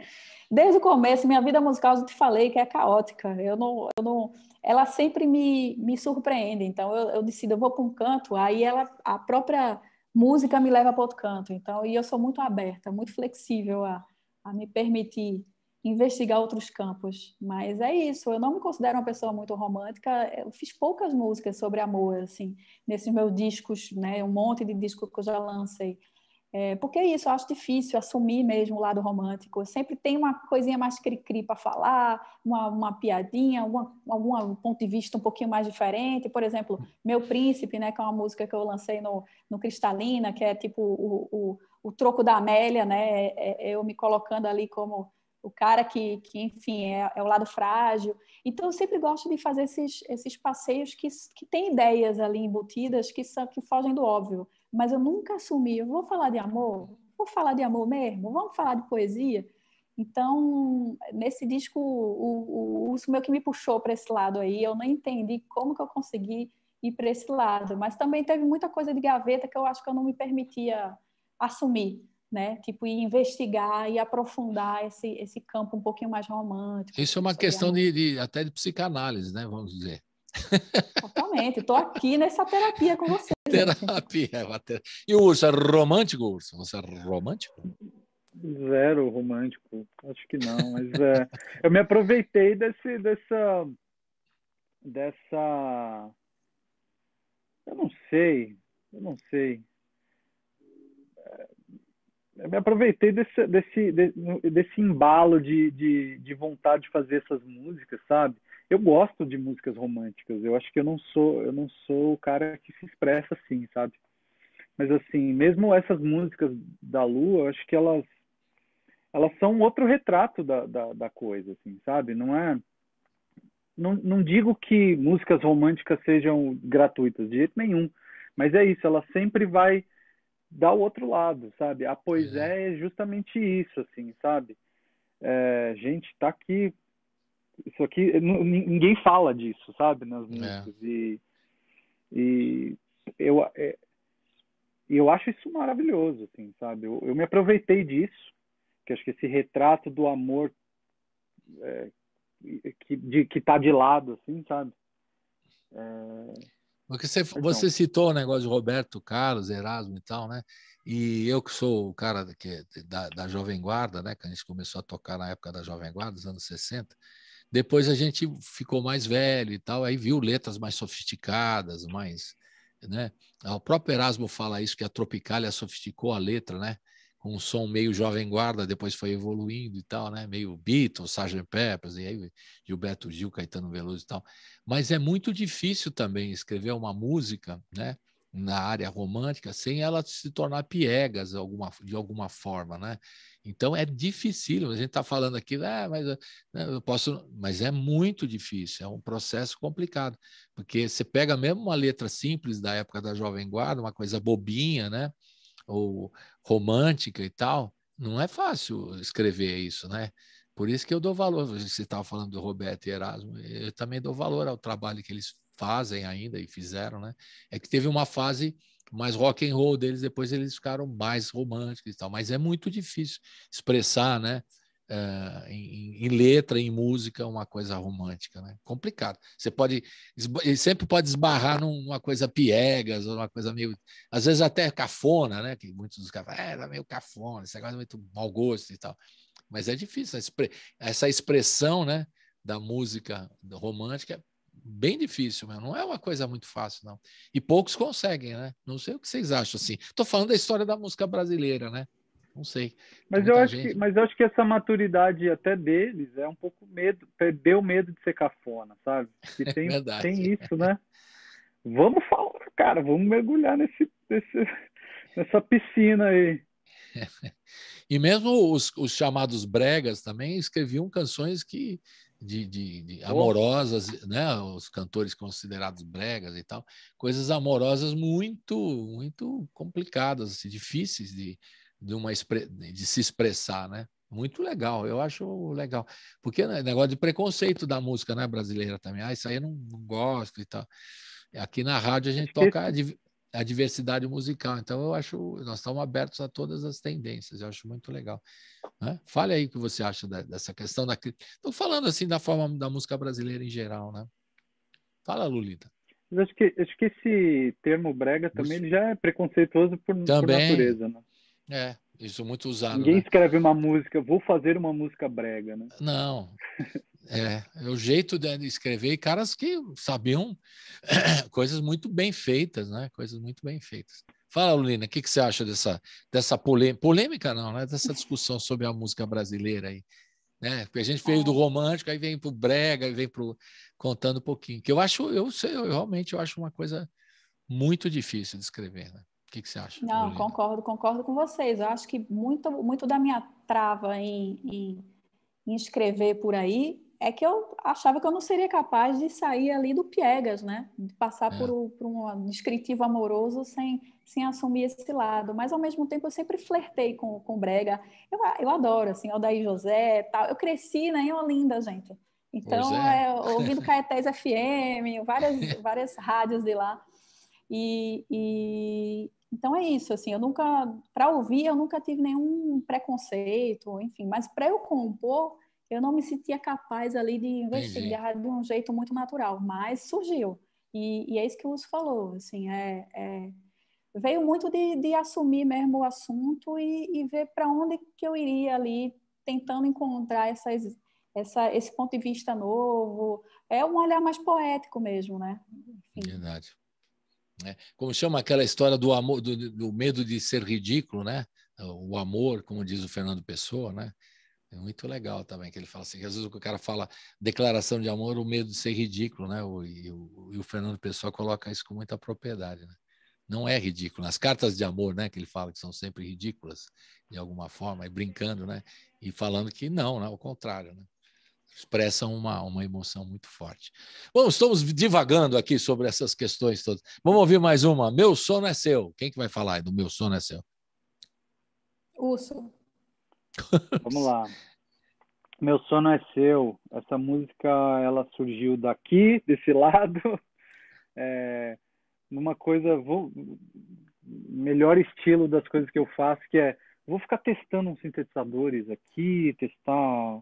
Desde o começo, minha vida musical, eu te falei que é caótica. Eu não, eu não, ela sempre me, me surpreende Então, eu, eu decido, eu vou para um canto, aí ela, a própria música me leva para outro canto. Então, e eu sou muito aberta, muito flexível a, a me permitir investigar outros campos. Mas é isso, eu não me considero uma pessoa muito romântica. Eu fiz poucas músicas sobre amor, assim, nesses meus discos, né? Um monte de discos que eu já lancei. É, porque é isso, eu acho difícil assumir mesmo o lado romântico. Sempre tem uma coisinha mais cri-cri para falar, uma, uma piadinha, algum ponto de vista um pouquinho mais diferente. Por exemplo, Meu Príncipe, né, que é uma música que eu lancei no, no Cristalina, que é tipo o, o, o troco da Amélia, né? É, é, é eu me colocando ali como o cara que, que enfim, é, é, o lado frágil. Então, eu sempre gosto de fazer esses, esses passeios que, que têm ideias ali embutidas que, são, que fogem do óbvio mas eu nunca assumi. Eu vou falar de amor? Vou falar de amor mesmo? Vamos falar de poesia? Então, nesse disco, o, o, o meu que me puxou para esse lado aí, eu não entendi como que eu consegui ir para esse lado, mas também teve muita coisa de gaveta que eu acho que eu não me permitia assumir, né? Tipo, ir investigar e aprofundar esse, esse campo um pouquinho mais romântico. Isso é uma questão de, de, até de psicanálise, né? Vamos dizer. Totalmente. Estou aqui nessa terapia com você. Terapia. É ter... E o urso é romântico, urso? Você é romântico? Zero romântico. Acho que não. Mas é... eu me aproveitei desse, dessa. Dessa. Eu não sei. Eu não sei. É, eu me aproveitei desse, desse, desse embalo de, de, de vontade de fazer essas músicas, sabe? eu gosto de músicas românticas. Eu acho que eu não sou, eu não sou o cara que se expressa assim, sabe? Mas assim, mesmo essas músicas da Lua, eu acho que elas elas são outro retrato da, da, da coisa, assim, sabe? Não é não, não digo que músicas românticas sejam gratuitas de jeito nenhum, mas é isso, ela sempre vai dar o outro lado, sabe? A ah, poesia uhum. é, é justamente isso, assim, sabe? É, gente, tá aqui isso aqui ninguém fala disso sabe nas é. músicas é. e, e eu é, eu acho isso maravilhoso assim sabe eu, eu, me aproveitei disso que acho que esse retrato do amor é, que de, que tá de lado assim sabe é, porque você, então. você citou o negócio de Roberto Carlos, Erasmo e tal, né? E eu que sou o cara que, da, da Jovem Guarda, né? Que a gente começou a tocar na época da Jovem Guarda, dos anos 60. Depois a gente ficou mais velho e tal, aí viu letras mais sofisticadas, mais. Né? O próprio Erasmo fala isso, que a Tropicália sofisticou a letra, né? com um som meio jovem guarda, depois foi evoluindo e tal, né? meio Beatles, Sgt. Peppers, e aí Gilberto Gil, Caetano Veloso e tal. Mas é muito difícil também escrever uma música né? na área romântica sem ela se tornar piegas alguma, de alguma forma, né? Então é difícil, a gente está falando aqui, ah, mas né, eu posso, mas é muito difícil, é um processo complicado, porque você pega mesmo uma letra simples da época da Jovem Guarda, uma coisa bobinha, né? Ou romântica e tal, não é fácil escrever isso, né? Por isso que eu dou valor, você estava falando do Roberto e Erasmo, eu também dou valor ao trabalho que eles fazem ainda e fizeram, né? É que teve uma fase mais rock and roll deles, depois eles ficaram mais românticos e tal, mas é muito difícil expressar, né? Uh, em, em, letra, em música, uma coisa romântica, né? Complicado. Você pode sempre pode esbarrar numa coisa piegas, uma coisa meio, às vezes até cafona, né? Que muitos dos caras, é, tá meio cafona, esse negócio é muito mau gosto e tal. Mas é difícil essa expressão, né? Da música romântica bem difícil, meu. Não é uma coisa muito fácil, não. E poucos conseguem, né? Não sei o que vocês acham, assim. estou falando da história da música brasileira, né? Não sei. Mas eu, acho que, mas eu acho que essa maturidade até deles é um pouco medo, perdeu o medo de ser cafona, sabe? É tem, é tem isso, né? Vamos falar, cara, vamos mergulhar nesse, nesse nessa piscina aí. E mesmo os, os, chamados bregas também escreviam canções que de, de, de amorosas, né? Os cantores considerados bregas e tal, coisas amorosas muito, muito complicadas, assim, difíceis de, de, uma, de se expressar, né? Muito legal, eu acho legal. Porque né, negócio de preconceito da música né, brasileira também. Ah, isso aí eu não, não gosto e tal. Aqui na rádio a gente toca a diversidade musical. Então, eu acho, nós estamos abertos a todas as tendências, eu acho muito legal. Né? Fale aí o que você acha da, dessa questão. da Estou falando assim da forma da música brasileira em geral, né? Fala, Lulita. Eu acho que, acho que esse termo brega também já é preconceituoso por, também, por natureza, né? É, isso é muito usado. Ninguém né? escreve uma música, vou fazer uma música brega, né? Não. É, é o jeito de escrever e caras que sabiam coisas muito bem feitas, né? Coisas muito bem feitas. Fala, Lulina, o que, que você acha dessa, dessa polêmica? Polêmica não, né? Dessa discussão sobre a música brasileira aí. Né? Porque a gente veio do romântico, aí vem para o brega, aí vem pro contando um pouquinho. Que eu acho, eu, sei, eu realmente eu acho uma coisa muito difícil de escrever, né? O que, que você acha? Não, Lulina? concordo, concordo com vocês. Eu acho que muito, muito da minha trava em, em, em escrever por aí é que eu achava que eu não seria capaz de sair ali do piegas, né? De passar é. por, por, um descritivo amoroso sem, sem assumir esse lado. Mas, ao mesmo tempo, eu sempre flertei com, com brega. Eu, eu adoro, assim, Daí José tal. Eu cresci né, em Olinda, gente. Então, é. É, ouvindo Caetés FM, várias, várias rádios de lá. E, e, então é isso, assim, eu nunca para ouvir eu nunca tive nenhum preconceito, enfim, mas para eu compor eu não me sentia capaz ali de investigar Entendi. de um jeito muito natural, mas surgiu. E, e é isso que o Uso falou, assim, é, é veio muito de, de, assumir mesmo o assunto e, e ver para onde que eu iria ali, tentando encontrar essas, essa, esse ponto de vista novo. É um olhar mais poético mesmo, né? Enfim. Verdade. É, como chama aquela história do amor, do, do medo de ser ridículo, né? O amor, como diz o Fernando Pessoa, né? É muito legal também que ele fala assim, que às vezes o cara fala declaração de amor, o medo de ser ridículo, né? O, e, o, e o Fernando Pessoa coloca isso com muita propriedade, né? Não é ridículo. As cartas de amor, né, que ele fala que são sempre ridículas, de alguma forma, e brincando, né? E falando que não, né? O contrário, né? Expressam uma, uma emoção muito forte. Bom, estamos divagando aqui sobre essas questões todas. Vamos ouvir mais uma. Meu sono é seu. Quem que vai falar do meu sono é seu? Urso. Vamos lá. Meu sono é seu. Essa música ela surgiu daqui, desse lado, é, numa coisa vou, melhor estilo das coisas que eu faço, que é vou ficar testando uns sintetizadores aqui, testar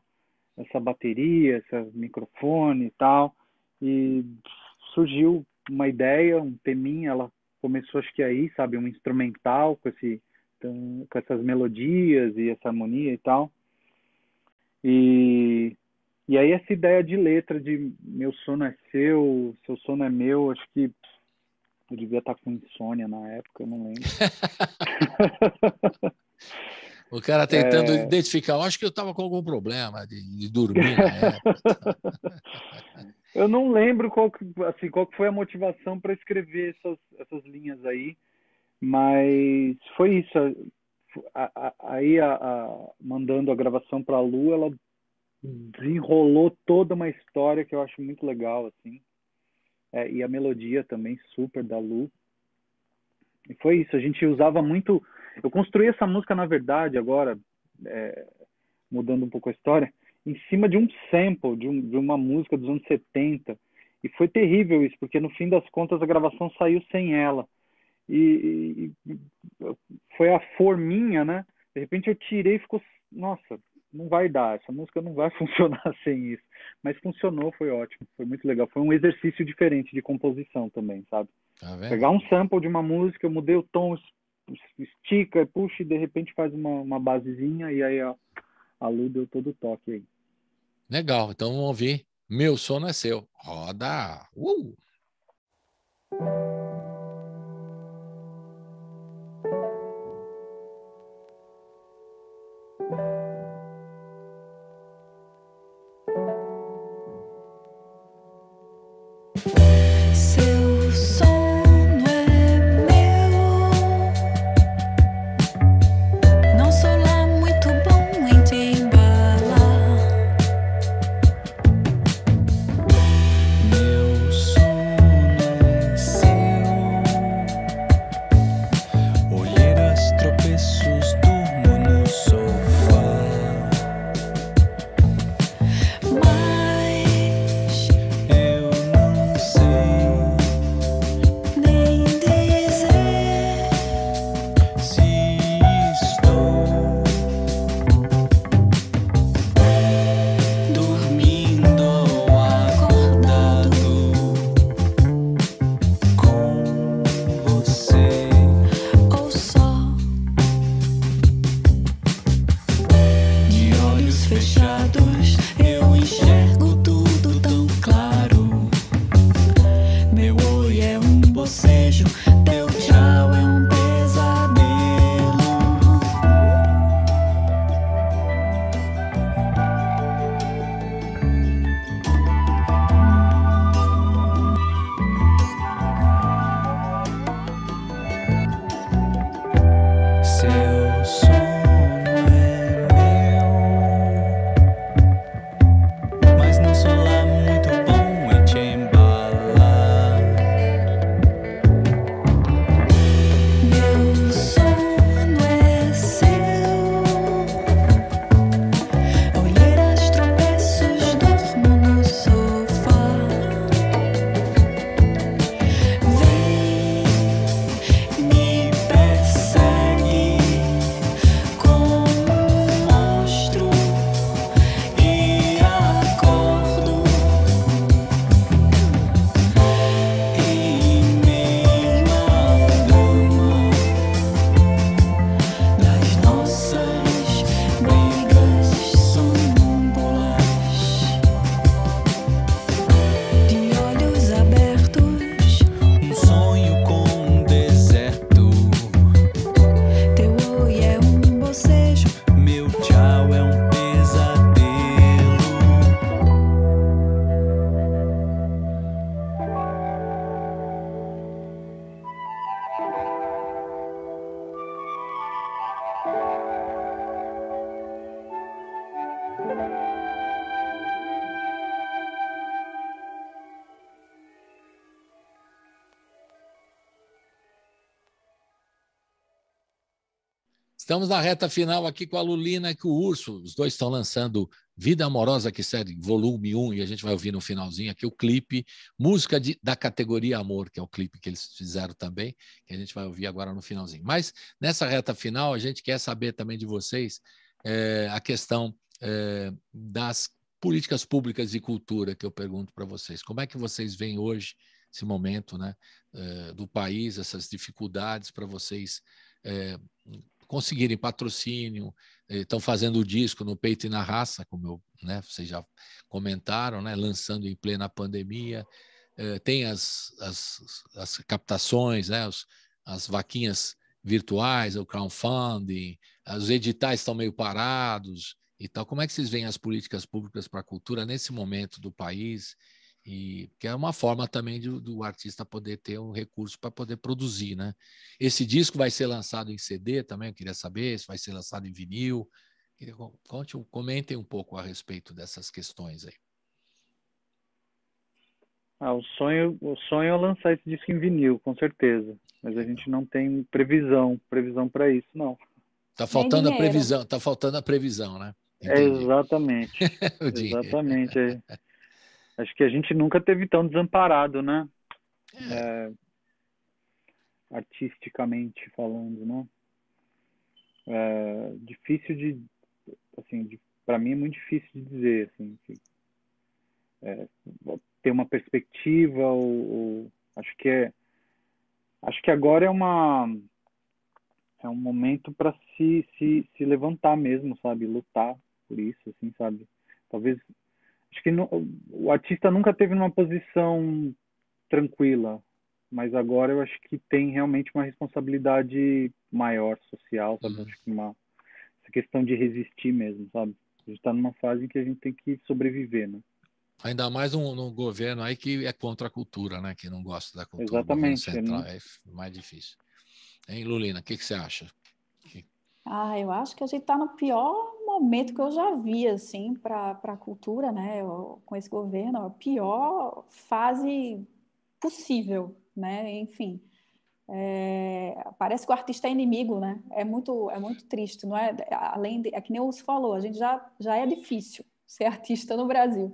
essa bateria, esse microfone e tal. E surgiu uma ideia, um teminha, ela começou acho que aí, sabe, um instrumental com esse então, com essas melodias e essa harmonia e tal. E, e aí essa ideia de letra de meu sono é seu, seu sono é meu, acho que eu devia estar com insônia na época, eu não lembro. o cara tentando é... identificar, eu acho que eu estava com algum problema de, de dormir na época. eu não lembro qual que, assim, qual que foi a motivação para escrever essas, essas linhas aí. Mas foi isso. Aí, a, a, mandando a gravação para a Lu, ela desenrolou toda uma história que eu acho muito legal, assim. É, e a melodia também, super da Lu. E foi isso. A gente usava muito. Eu construí essa música, na verdade, agora, é, mudando um pouco a história, em cima de um sample, de, um, de uma música dos anos 70. E foi terrível isso, porque no fim das contas a gravação saiu sem ela e, e, foi a forminha, né? De repente eu tirei e ficou, nossa, não vai dar, essa música não vai funcionar sem isso. Mas funcionou, foi ótimo, foi muito legal. Foi um exercício diferente de composição também, sabe? Tá Pegar um sample de uma música, eu mudei o tom, estica, puxa e de repente faz uma, uma basezinha e aí a, a Lu deu todo o toque aí. Legal, então vamos ouvir. Meu sono é seu. Roda! Uh! Estamos na reta final aqui com a Lulina e com o Urso. Os dois estão lançando Vida Amorosa, que segue volume 1, e a gente vai ouvir no finalzinho aqui o clipe, música de, da categoria Amor, que é o clipe que eles fizeram também, que a gente vai ouvir agora no finalzinho. Mas nessa reta final, a gente quer saber também de vocês é, a questão é, das políticas públicas de cultura, que eu pergunto para vocês. Como é que vocês veem hoje esse momento né, eh, do país, essas dificuldades para vocês? É, conseguirem patrocínio, estão eh, fazendo o disco no peito e na raça, como eu, né, vocês já comentaram, né, lançando em plena pandemia. Eh, tem as, as, as, captações, né, os, as vaquinhas virtuais, o crowdfunding, os editais estão meio parados e tal. Como é que vocês veem as políticas públicas para a cultura nesse momento do país e que é uma forma também do, do artista poder ter um recurso para poder produzir, né? Esse disco vai ser lançado em CD também, eu queria saber se vai ser lançado em vinil. conte, comentem um pouco a respeito dessas questões aí. Ah, o sonho, o sonho é lançar esse disco em vinil, com certeza. Mas a gente não tem previsão, previsão para isso, não. Tá faltando a previsão, tá faltando a previsão, né? É, exatamente. exatamente. É. Acho que a gente nunca teve tão desamparado, né? É. É, artisticamente falando, né? É, difícil de, assim, para mim é muito difícil de dizer, assim, que, é, ter uma perspectiva ou, ou, acho que é, acho que agora é uma é um momento para se, se, se levantar mesmo, sabe? Lutar por isso, assim, sabe? Talvez acho que o artista nunca teve numa posição tranquila, mas agora eu acho que tem realmente uma responsabilidade maior social, sabe? Uhum. Acho que uma essa questão de resistir mesmo, sabe? A gente está numa fase em que a gente tem que sobreviver, né? Ainda mais um, um, governo aí que é contra a cultura, né? Que não gosta da cultura. Exatamente. Central, né? É mais difícil. Hein, Lulina, o que, que você acha? Que... Ah, eu acho que a gente está no pior momento que eu já vi, assim, para a cultura, né, com esse governo, é a pior fase possível, né, enfim. É, parece que o artista é inimigo, né? É muito, é muito triste, não é? Além de, é que nem o falou, a gente já, já é difícil ser artista no Brasil.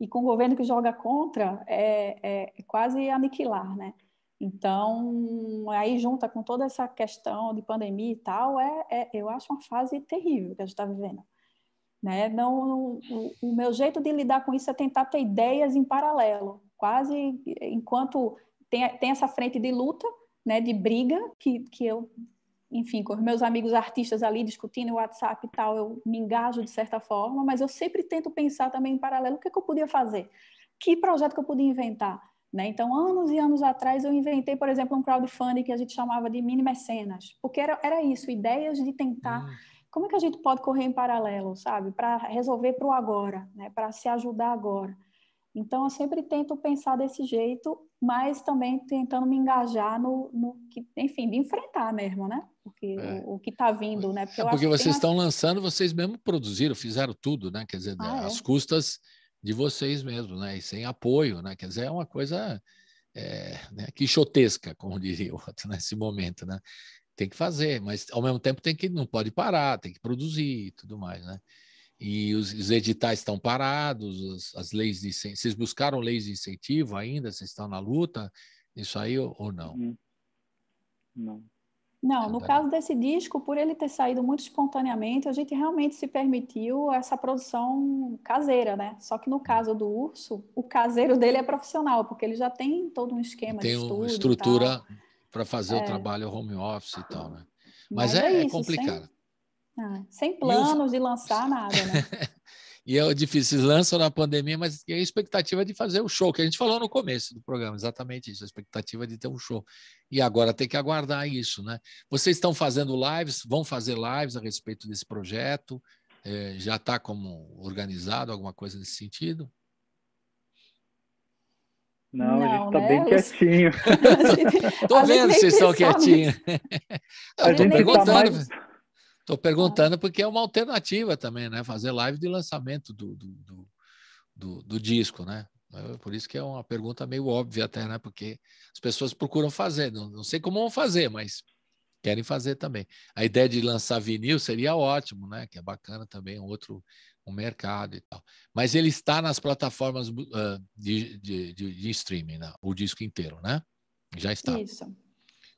E com o governo que joga contra, é, é, é quase aniquilar, né? Então, aí junta com toda essa questão de pandemia e tal, é, é eu acho uma fase terrível que a gente está vivendo. Né? Não, o, o, meu jeito de lidar com isso é tentar ter ideias em paralelo, quase enquanto tem, tem essa frente de luta, né, de briga, que, que eu, enfim, com os meus amigos artistas ali discutindo WhatsApp e tal, eu me engajo de certa forma, mas eu sempre tento pensar também em paralelo o que, é que eu podia fazer, que projeto que eu podia inventar, né? Então, anos e anos atrás, eu inventei, por exemplo, um crowdfunding que a gente chamava de mini mecenas, porque era, era isso, ideias de tentar. Hum. Como é que a gente pode correr em paralelo, sabe? Para resolver para o agora, né? para se ajudar agora. Então, eu sempre tento pensar desse jeito, mas também tentando me engajar no, no que, enfim, de enfrentar mesmo, né? Porque é. o, o, que está vindo, né? Porque, é porque vocês estão lançando, vocês mesmo produziram, fizeram tudo, né? Quer dizer, ah, é. as é? custas de vocês mesmos, né? E sem apoio, né? Quer dizer, é uma coisa é, né? quixotesca, como diria o outro nesse momento, né? Tem que fazer, mas ao mesmo tempo tem que não pode parar, tem que produzir e tudo mais, né? E os, os editais estão parados, as, as, leis de vocês buscaram leis de incentivo ainda, vocês estão na luta, isso aí ou não? Uhum. Não. Não, ah, no tá. caso desse disco, por ele ter saído muito espontaneamente, a gente realmente se permitiu essa produção caseira, né? Só que no hum. caso do Urso, o caseiro dele é profissional, porque ele já tem todo um esquema tem de estudo. Tem estrutura para fazer é. o trabalho home office e tal, né? Mas, Mas é, é, isso, é, complicado. Sem, ah, sem planos os... de lançar nada, né? E é difícil, lançar lançam na pandemia, mas a expectativa é de fazer o show, que a gente falou no começo do programa, exatamente isso, a expectativa de ter um show. E agora tem que aguardar isso, né? Vocês estão fazendo lives, vão fazer lives a respeito desse projeto? É, já está como organizado, alguma coisa nesse sentido? Não, não, a gente está né? bem quietinho. Estou vendo que vocês estão quietinhos. Estou tá perguntando. Tá mais... Estou perguntando porque é uma alternativa também, né? Fazer live de lançamento do, do, do, do, do disco, né? É por isso que é uma pergunta meio óbvia até, né? Porque as pessoas procuram fazer, não, não sei como vão fazer, mas querem fazer também. A ideia de lançar vinil seria ótimo, né? Que é bacana também, um outro um mercado e tal. Mas ele está nas plataformas uh, de, de, de, de, streaming, né? o disco inteiro, né? Já está. Isso.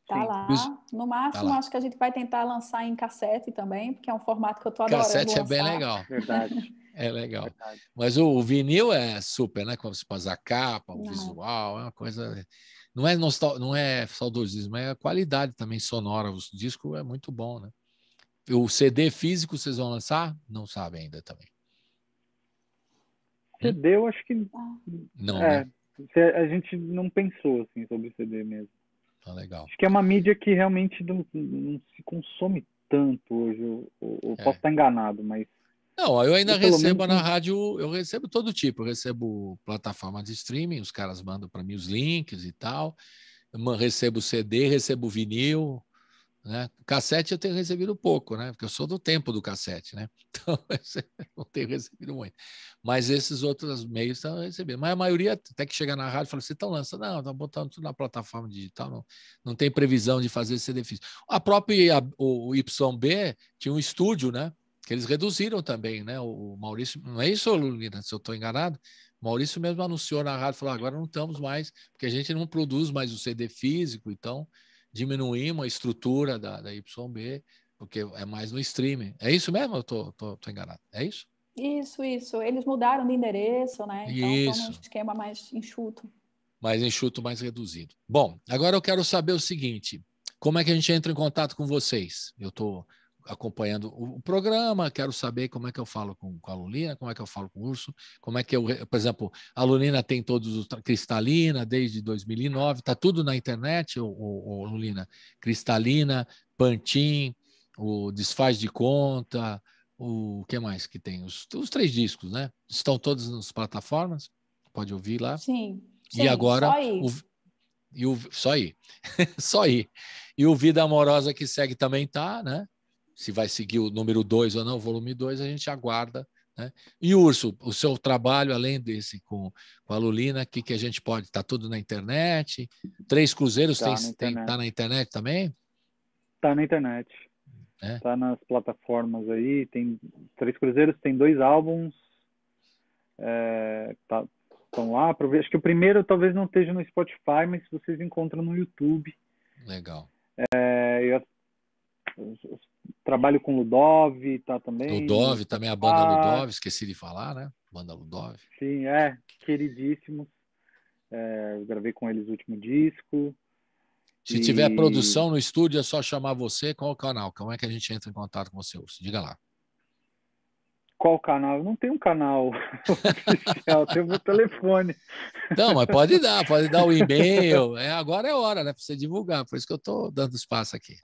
Tá Sim. lá. No tá máximo, tá lá. acho que a gente vai tentar lançar em cassete também, porque é um formato que eu tô adorando. Cassete é bem legal. Verdade. É legal. Verdade. Mas o, o, vinil é super, né? Como se faz a capa, o não. visual, é uma coisa. Não é, nostal... não é saudosismo, é a qualidade também sonora. O disco é muito bom, né? O CD físico vocês vão lançar? Não sabem ainda também. CD, eu acho que. Não, é, né? A gente não pensou assim, sobre CD mesmo. Tá legal. Acho que é uma mídia que realmente não, não se consome tanto hoje. Eu, eu, é. posso estar enganado, mas. Não, eu ainda eu, recebo menos... na rádio, eu recebo todo tipo. Eu recebo plataforma de streaming, os caras mandam para mim os links e tal. Eu recebo CD, recebo vinil, né? Cassete eu tenho recebido pouco, né? Porque eu sou do tempo do cassete, né? Então não tenho recebido muito. Mas esses outros meios estão recebendo. Mas a maioria, até que chega na rádio, fala: você assim, estão lançando? Não, estão tá botando tudo na plataforma digital, não, não tem previsão de fazer CD físico. A própria a, o YB tinha um estúdio, né? Que eles reduziram também, né? O Maurício, não é isso, Lulina, se eu estou enganado? O Maurício mesmo anunciou na rádio, falou: agora não estamos mais, porque a gente não produz mais o CD físico, então diminuímos a estrutura da, da YB, porque é mais no streaming. É isso mesmo? Eu tô, tô, tô enganado. É isso? Isso, isso. Eles mudaram de endereço, né? Então, isso. um esquema mais enxuto. Mais enxuto, mais reduzido. Bom, agora eu quero saber o seguinte: como é que a gente entra em contato com vocês? Eu estou. Tô acompanhando o, programa, quero saber como é que eu falo com, com a alunina, como é que eu falo com o urso, como é que eu, por exemplo, a alunina tem todos os cristalina desde 2009, está tudo na internet, o, o, o alunina, cristalina, pantin, o desfaz de conta, o que mais que tem? Os, os três discos, né? Estão todos nas plataformas, pode ouvir lá. Sim. sim e agora o, e o só aí, só aí. E o Vida Amorosa que segue também tá, né? se vai seguir o número 2 ou não, o volume 2, a gente aguarda. Né? E Urso, o seu trabalho, além desse com, com a Lulina, o que, que a gente pode? Está tudo na internet? Três Cruzeiros está na, tá na, internet também? Está na internet. Está é? Tá nas plataformas aí. Tem Três Cruzeiros tem dois álbuns. É, tá, estão lá. Acho que o primeiro talvez não esteja no Spotify, mas vocês encontram no YouTube. Legal. É, eu, os, Trabalho com Ludov, tá também. Ludov, tá também a banda ah, Ludov, esqueci de falar, né? Banda Ludov. Sim, é, queridíssimo. É, gravei com eles o último disco. Se e... tiver produção no estúdio, é só chamar você. Qual o canal? Como é que a gente entra em contato com você? Diga lá. Qual canal? Eu não tenho um canal oficial, tenho meu telefone. Não, mas pode dar, pode dar o um e-mail. É, agora é hora, né? Para você divulgar, por isso que eu estou dando espaço aqui.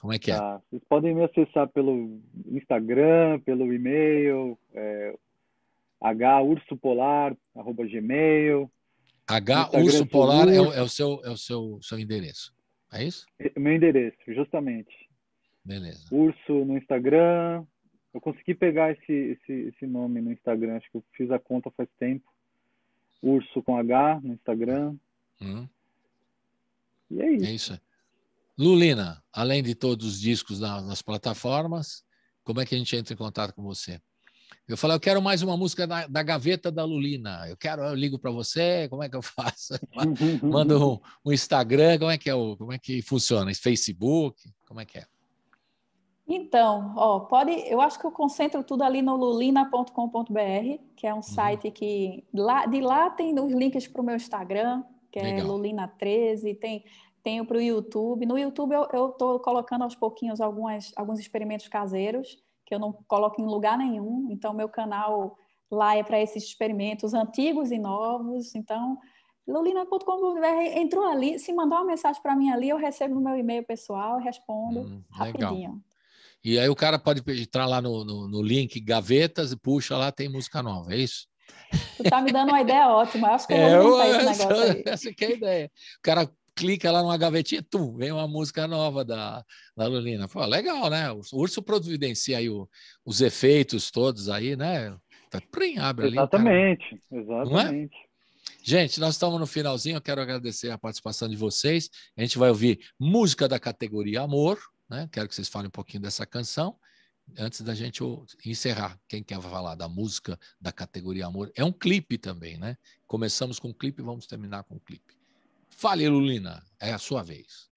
Como é que é? Tá. Vocês podem me acessar pelo Instagram, pelo e-mail, é, hursopolar@gmail. H Urso Polar é o, é o, seu, é o seu, seu endereço. É isso? É, é meu endereço, justamente. Beleza. Urso no Instagram. Eu consegui pegar esse, esse, esse nome no Instagram, acho que eu fiz a conta faz tempo. Urso com H no Instagram. Hum. E é isso. É isso. Lulina, além de todos os discos na, nas plataformas, como é que a gente entra em contato com você? Eu falei, eu quero mais uma música da, da gaveta da Lulina. Eu quero, eu ligo para você, como é que eu faço? Manda um, um, Instagram, como é que é o, como é que funciona? Facebook, como é que é? Então, ó, pode, eu acho que eu concentro tudo ali no lulina.com.br, que é um uhum. site que lá, de lá tem os links para o meu Instagram, que é Legal. é lulina13, tem tenho para o YouTube. No YouTube eu estou colocando aos pouquinhos algumas, alguns experimentos caseiros, que eu não coloco em lugar nenhum. Então, meu canal lá é para esses experimentos antigos e novos. Então, lolina.com.br entrou ali, se mandar uma mensagem para mim ali, eu recebo no meu e-mail pessoal, respondo hum, rapidinho. Legal. E aí o cara pode entrar lá no, no, no, link gavetas e puxa lá, tem música nova, é isso? Tu tá me dando uma ideia ótima, acho que eu vou é, eu, esse negócio aí. Essa é a ideia. O cara clica lá numa gavetinha, tum, vem uma música nova da, da Lulina. Pô, legal, né? O urso providencia aí o, os efeitos todos aí, né? Tá, prim, abre exatamente, ali. Cara. É? Exatamente, Gente, nós estamos no finalzinho. Eu quero agradecer a participação de vocês. A gente vai ouvir música da categoria Amor. Né? Quero que vocês falem um pouquinho dessa canção antes da gente encerrar. Quem quer falar da música da categoria Amor? É um clipe também, né? Começamos com o clipe, vamos terminar com o clipe. Fale, Lulina, é a sua vez.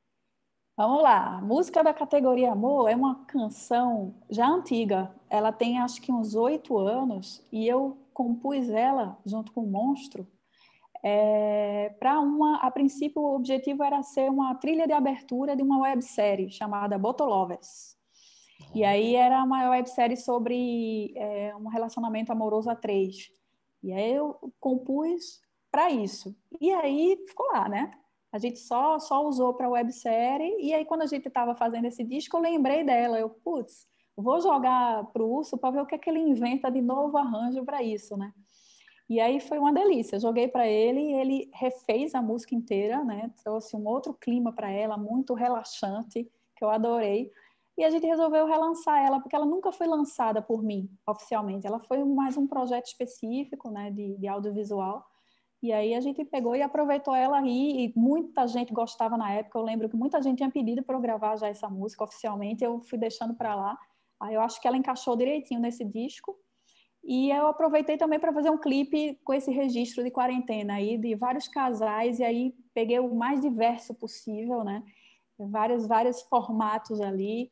Vamos lá. A música da categoria Amor é uma canção já antiga. Ela tem acho que uns oito anos e eu compus ela junto com o Monstro. É, para uma, a princípio o objetivo era ser uma trilha de abertura de uma websérie chamada Botolovers. Uhum. E aí era uma websérie sobre é, um relacionamento amoroso a três. E aí eu compus para isso. E aí ficou lá, né? A gente só, só usou para a websérie, e aí quando a gente estava fazendo esse disco, eu lembrei dela. Eu, putz, vou jogar para o urso para ver o que é que ele inventa de novo arranjo para isso, né? E aí foi uma delícia. joguei para ele, ele refez a música inteira, né? Trouxe um outro clima para ela, muito relaxante, que eu adorei. E a gente resolveu relançar ela, porque ela nunca foi lançada por mim oficialmente. Ela foi mais um projeto específico, né, de, de audiovisual. E aí a gente pegou e aproveitou ela aí, e muita gente gostava na época. Eu lembro que muita gente tinha pedido para eu gravar já essa música oficialmente, eu fui deixando para lá. Aí eu acho que ela encaixou direitinho nesse disco. E eu aproveitei também para fazer um clipe com esse registro de quarentena aí, de vários casais, e aí peguei o mais diverso possível, né? Vários, vários formatos ali.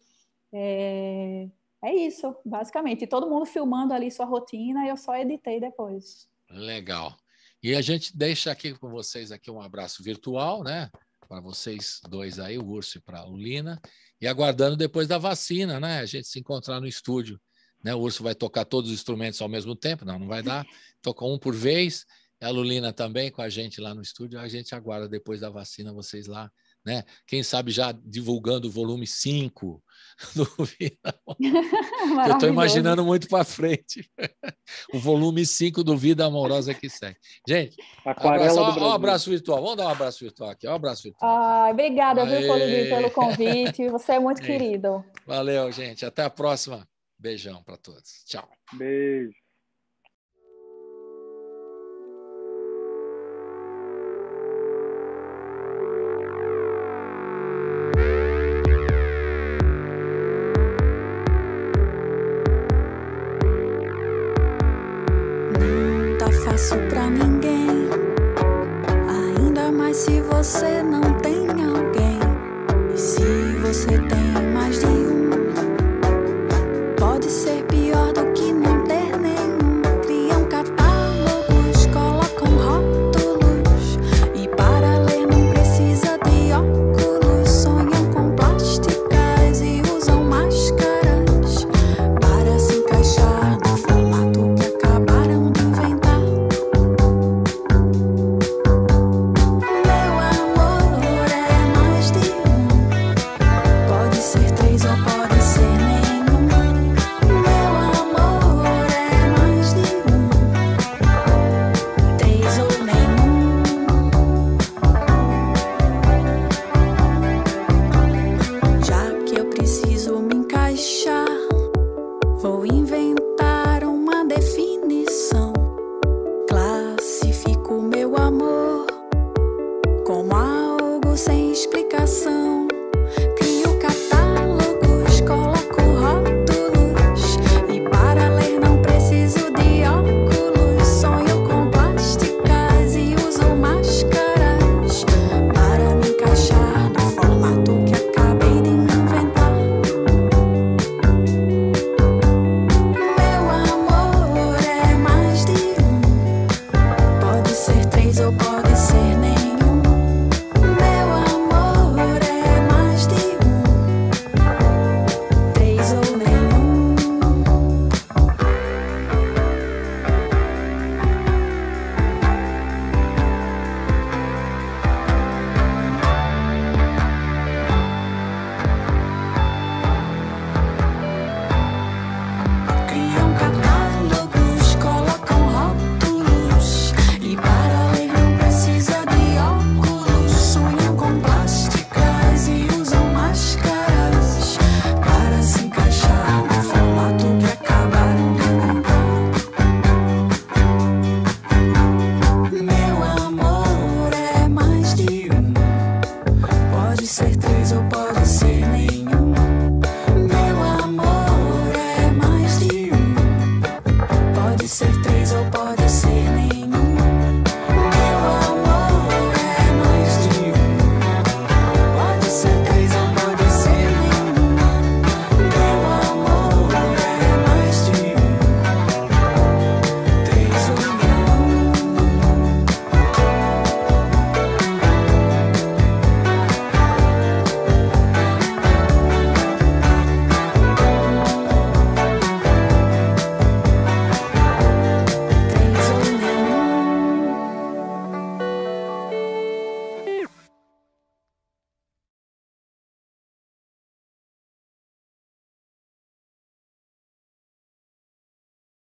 É, é isso, basicamente. E todo mundo filmando ali sua rotina e eu só editei depois. Legal. E a gente deixa aqui com vocês aqui um abraço virtual, né? Para vocês dois aí, o Urso e para a Lulina E aguardando depois da vacina, né? A gente se encontrar no estúdio. Né? O Urso vai tocar todos os instrumentos ao mesmo tempo. Não, não vai dar. Toca um por vez. A Lulina também com a gente lá no estúdio. A gente aguarda depois da vacina vocês lá né? Quem sabe já divulgando o volume 5 do vida Amorosa. Eu estou imaginando muito para frente. o volume 5 do Vida Amorosa que segue. Gente, um abraço, ó, ó, abraço virtual. Vamos dar um abraço virtual aqui. Ó, um abraço virtual. Ai, obrigada, Aê. viu, pelo convite. Você é muito Aê. querido. Valeu, gente. Até a próxima. Beijão para todos. Tchau. Beijo. você não tem alguém, e se você tem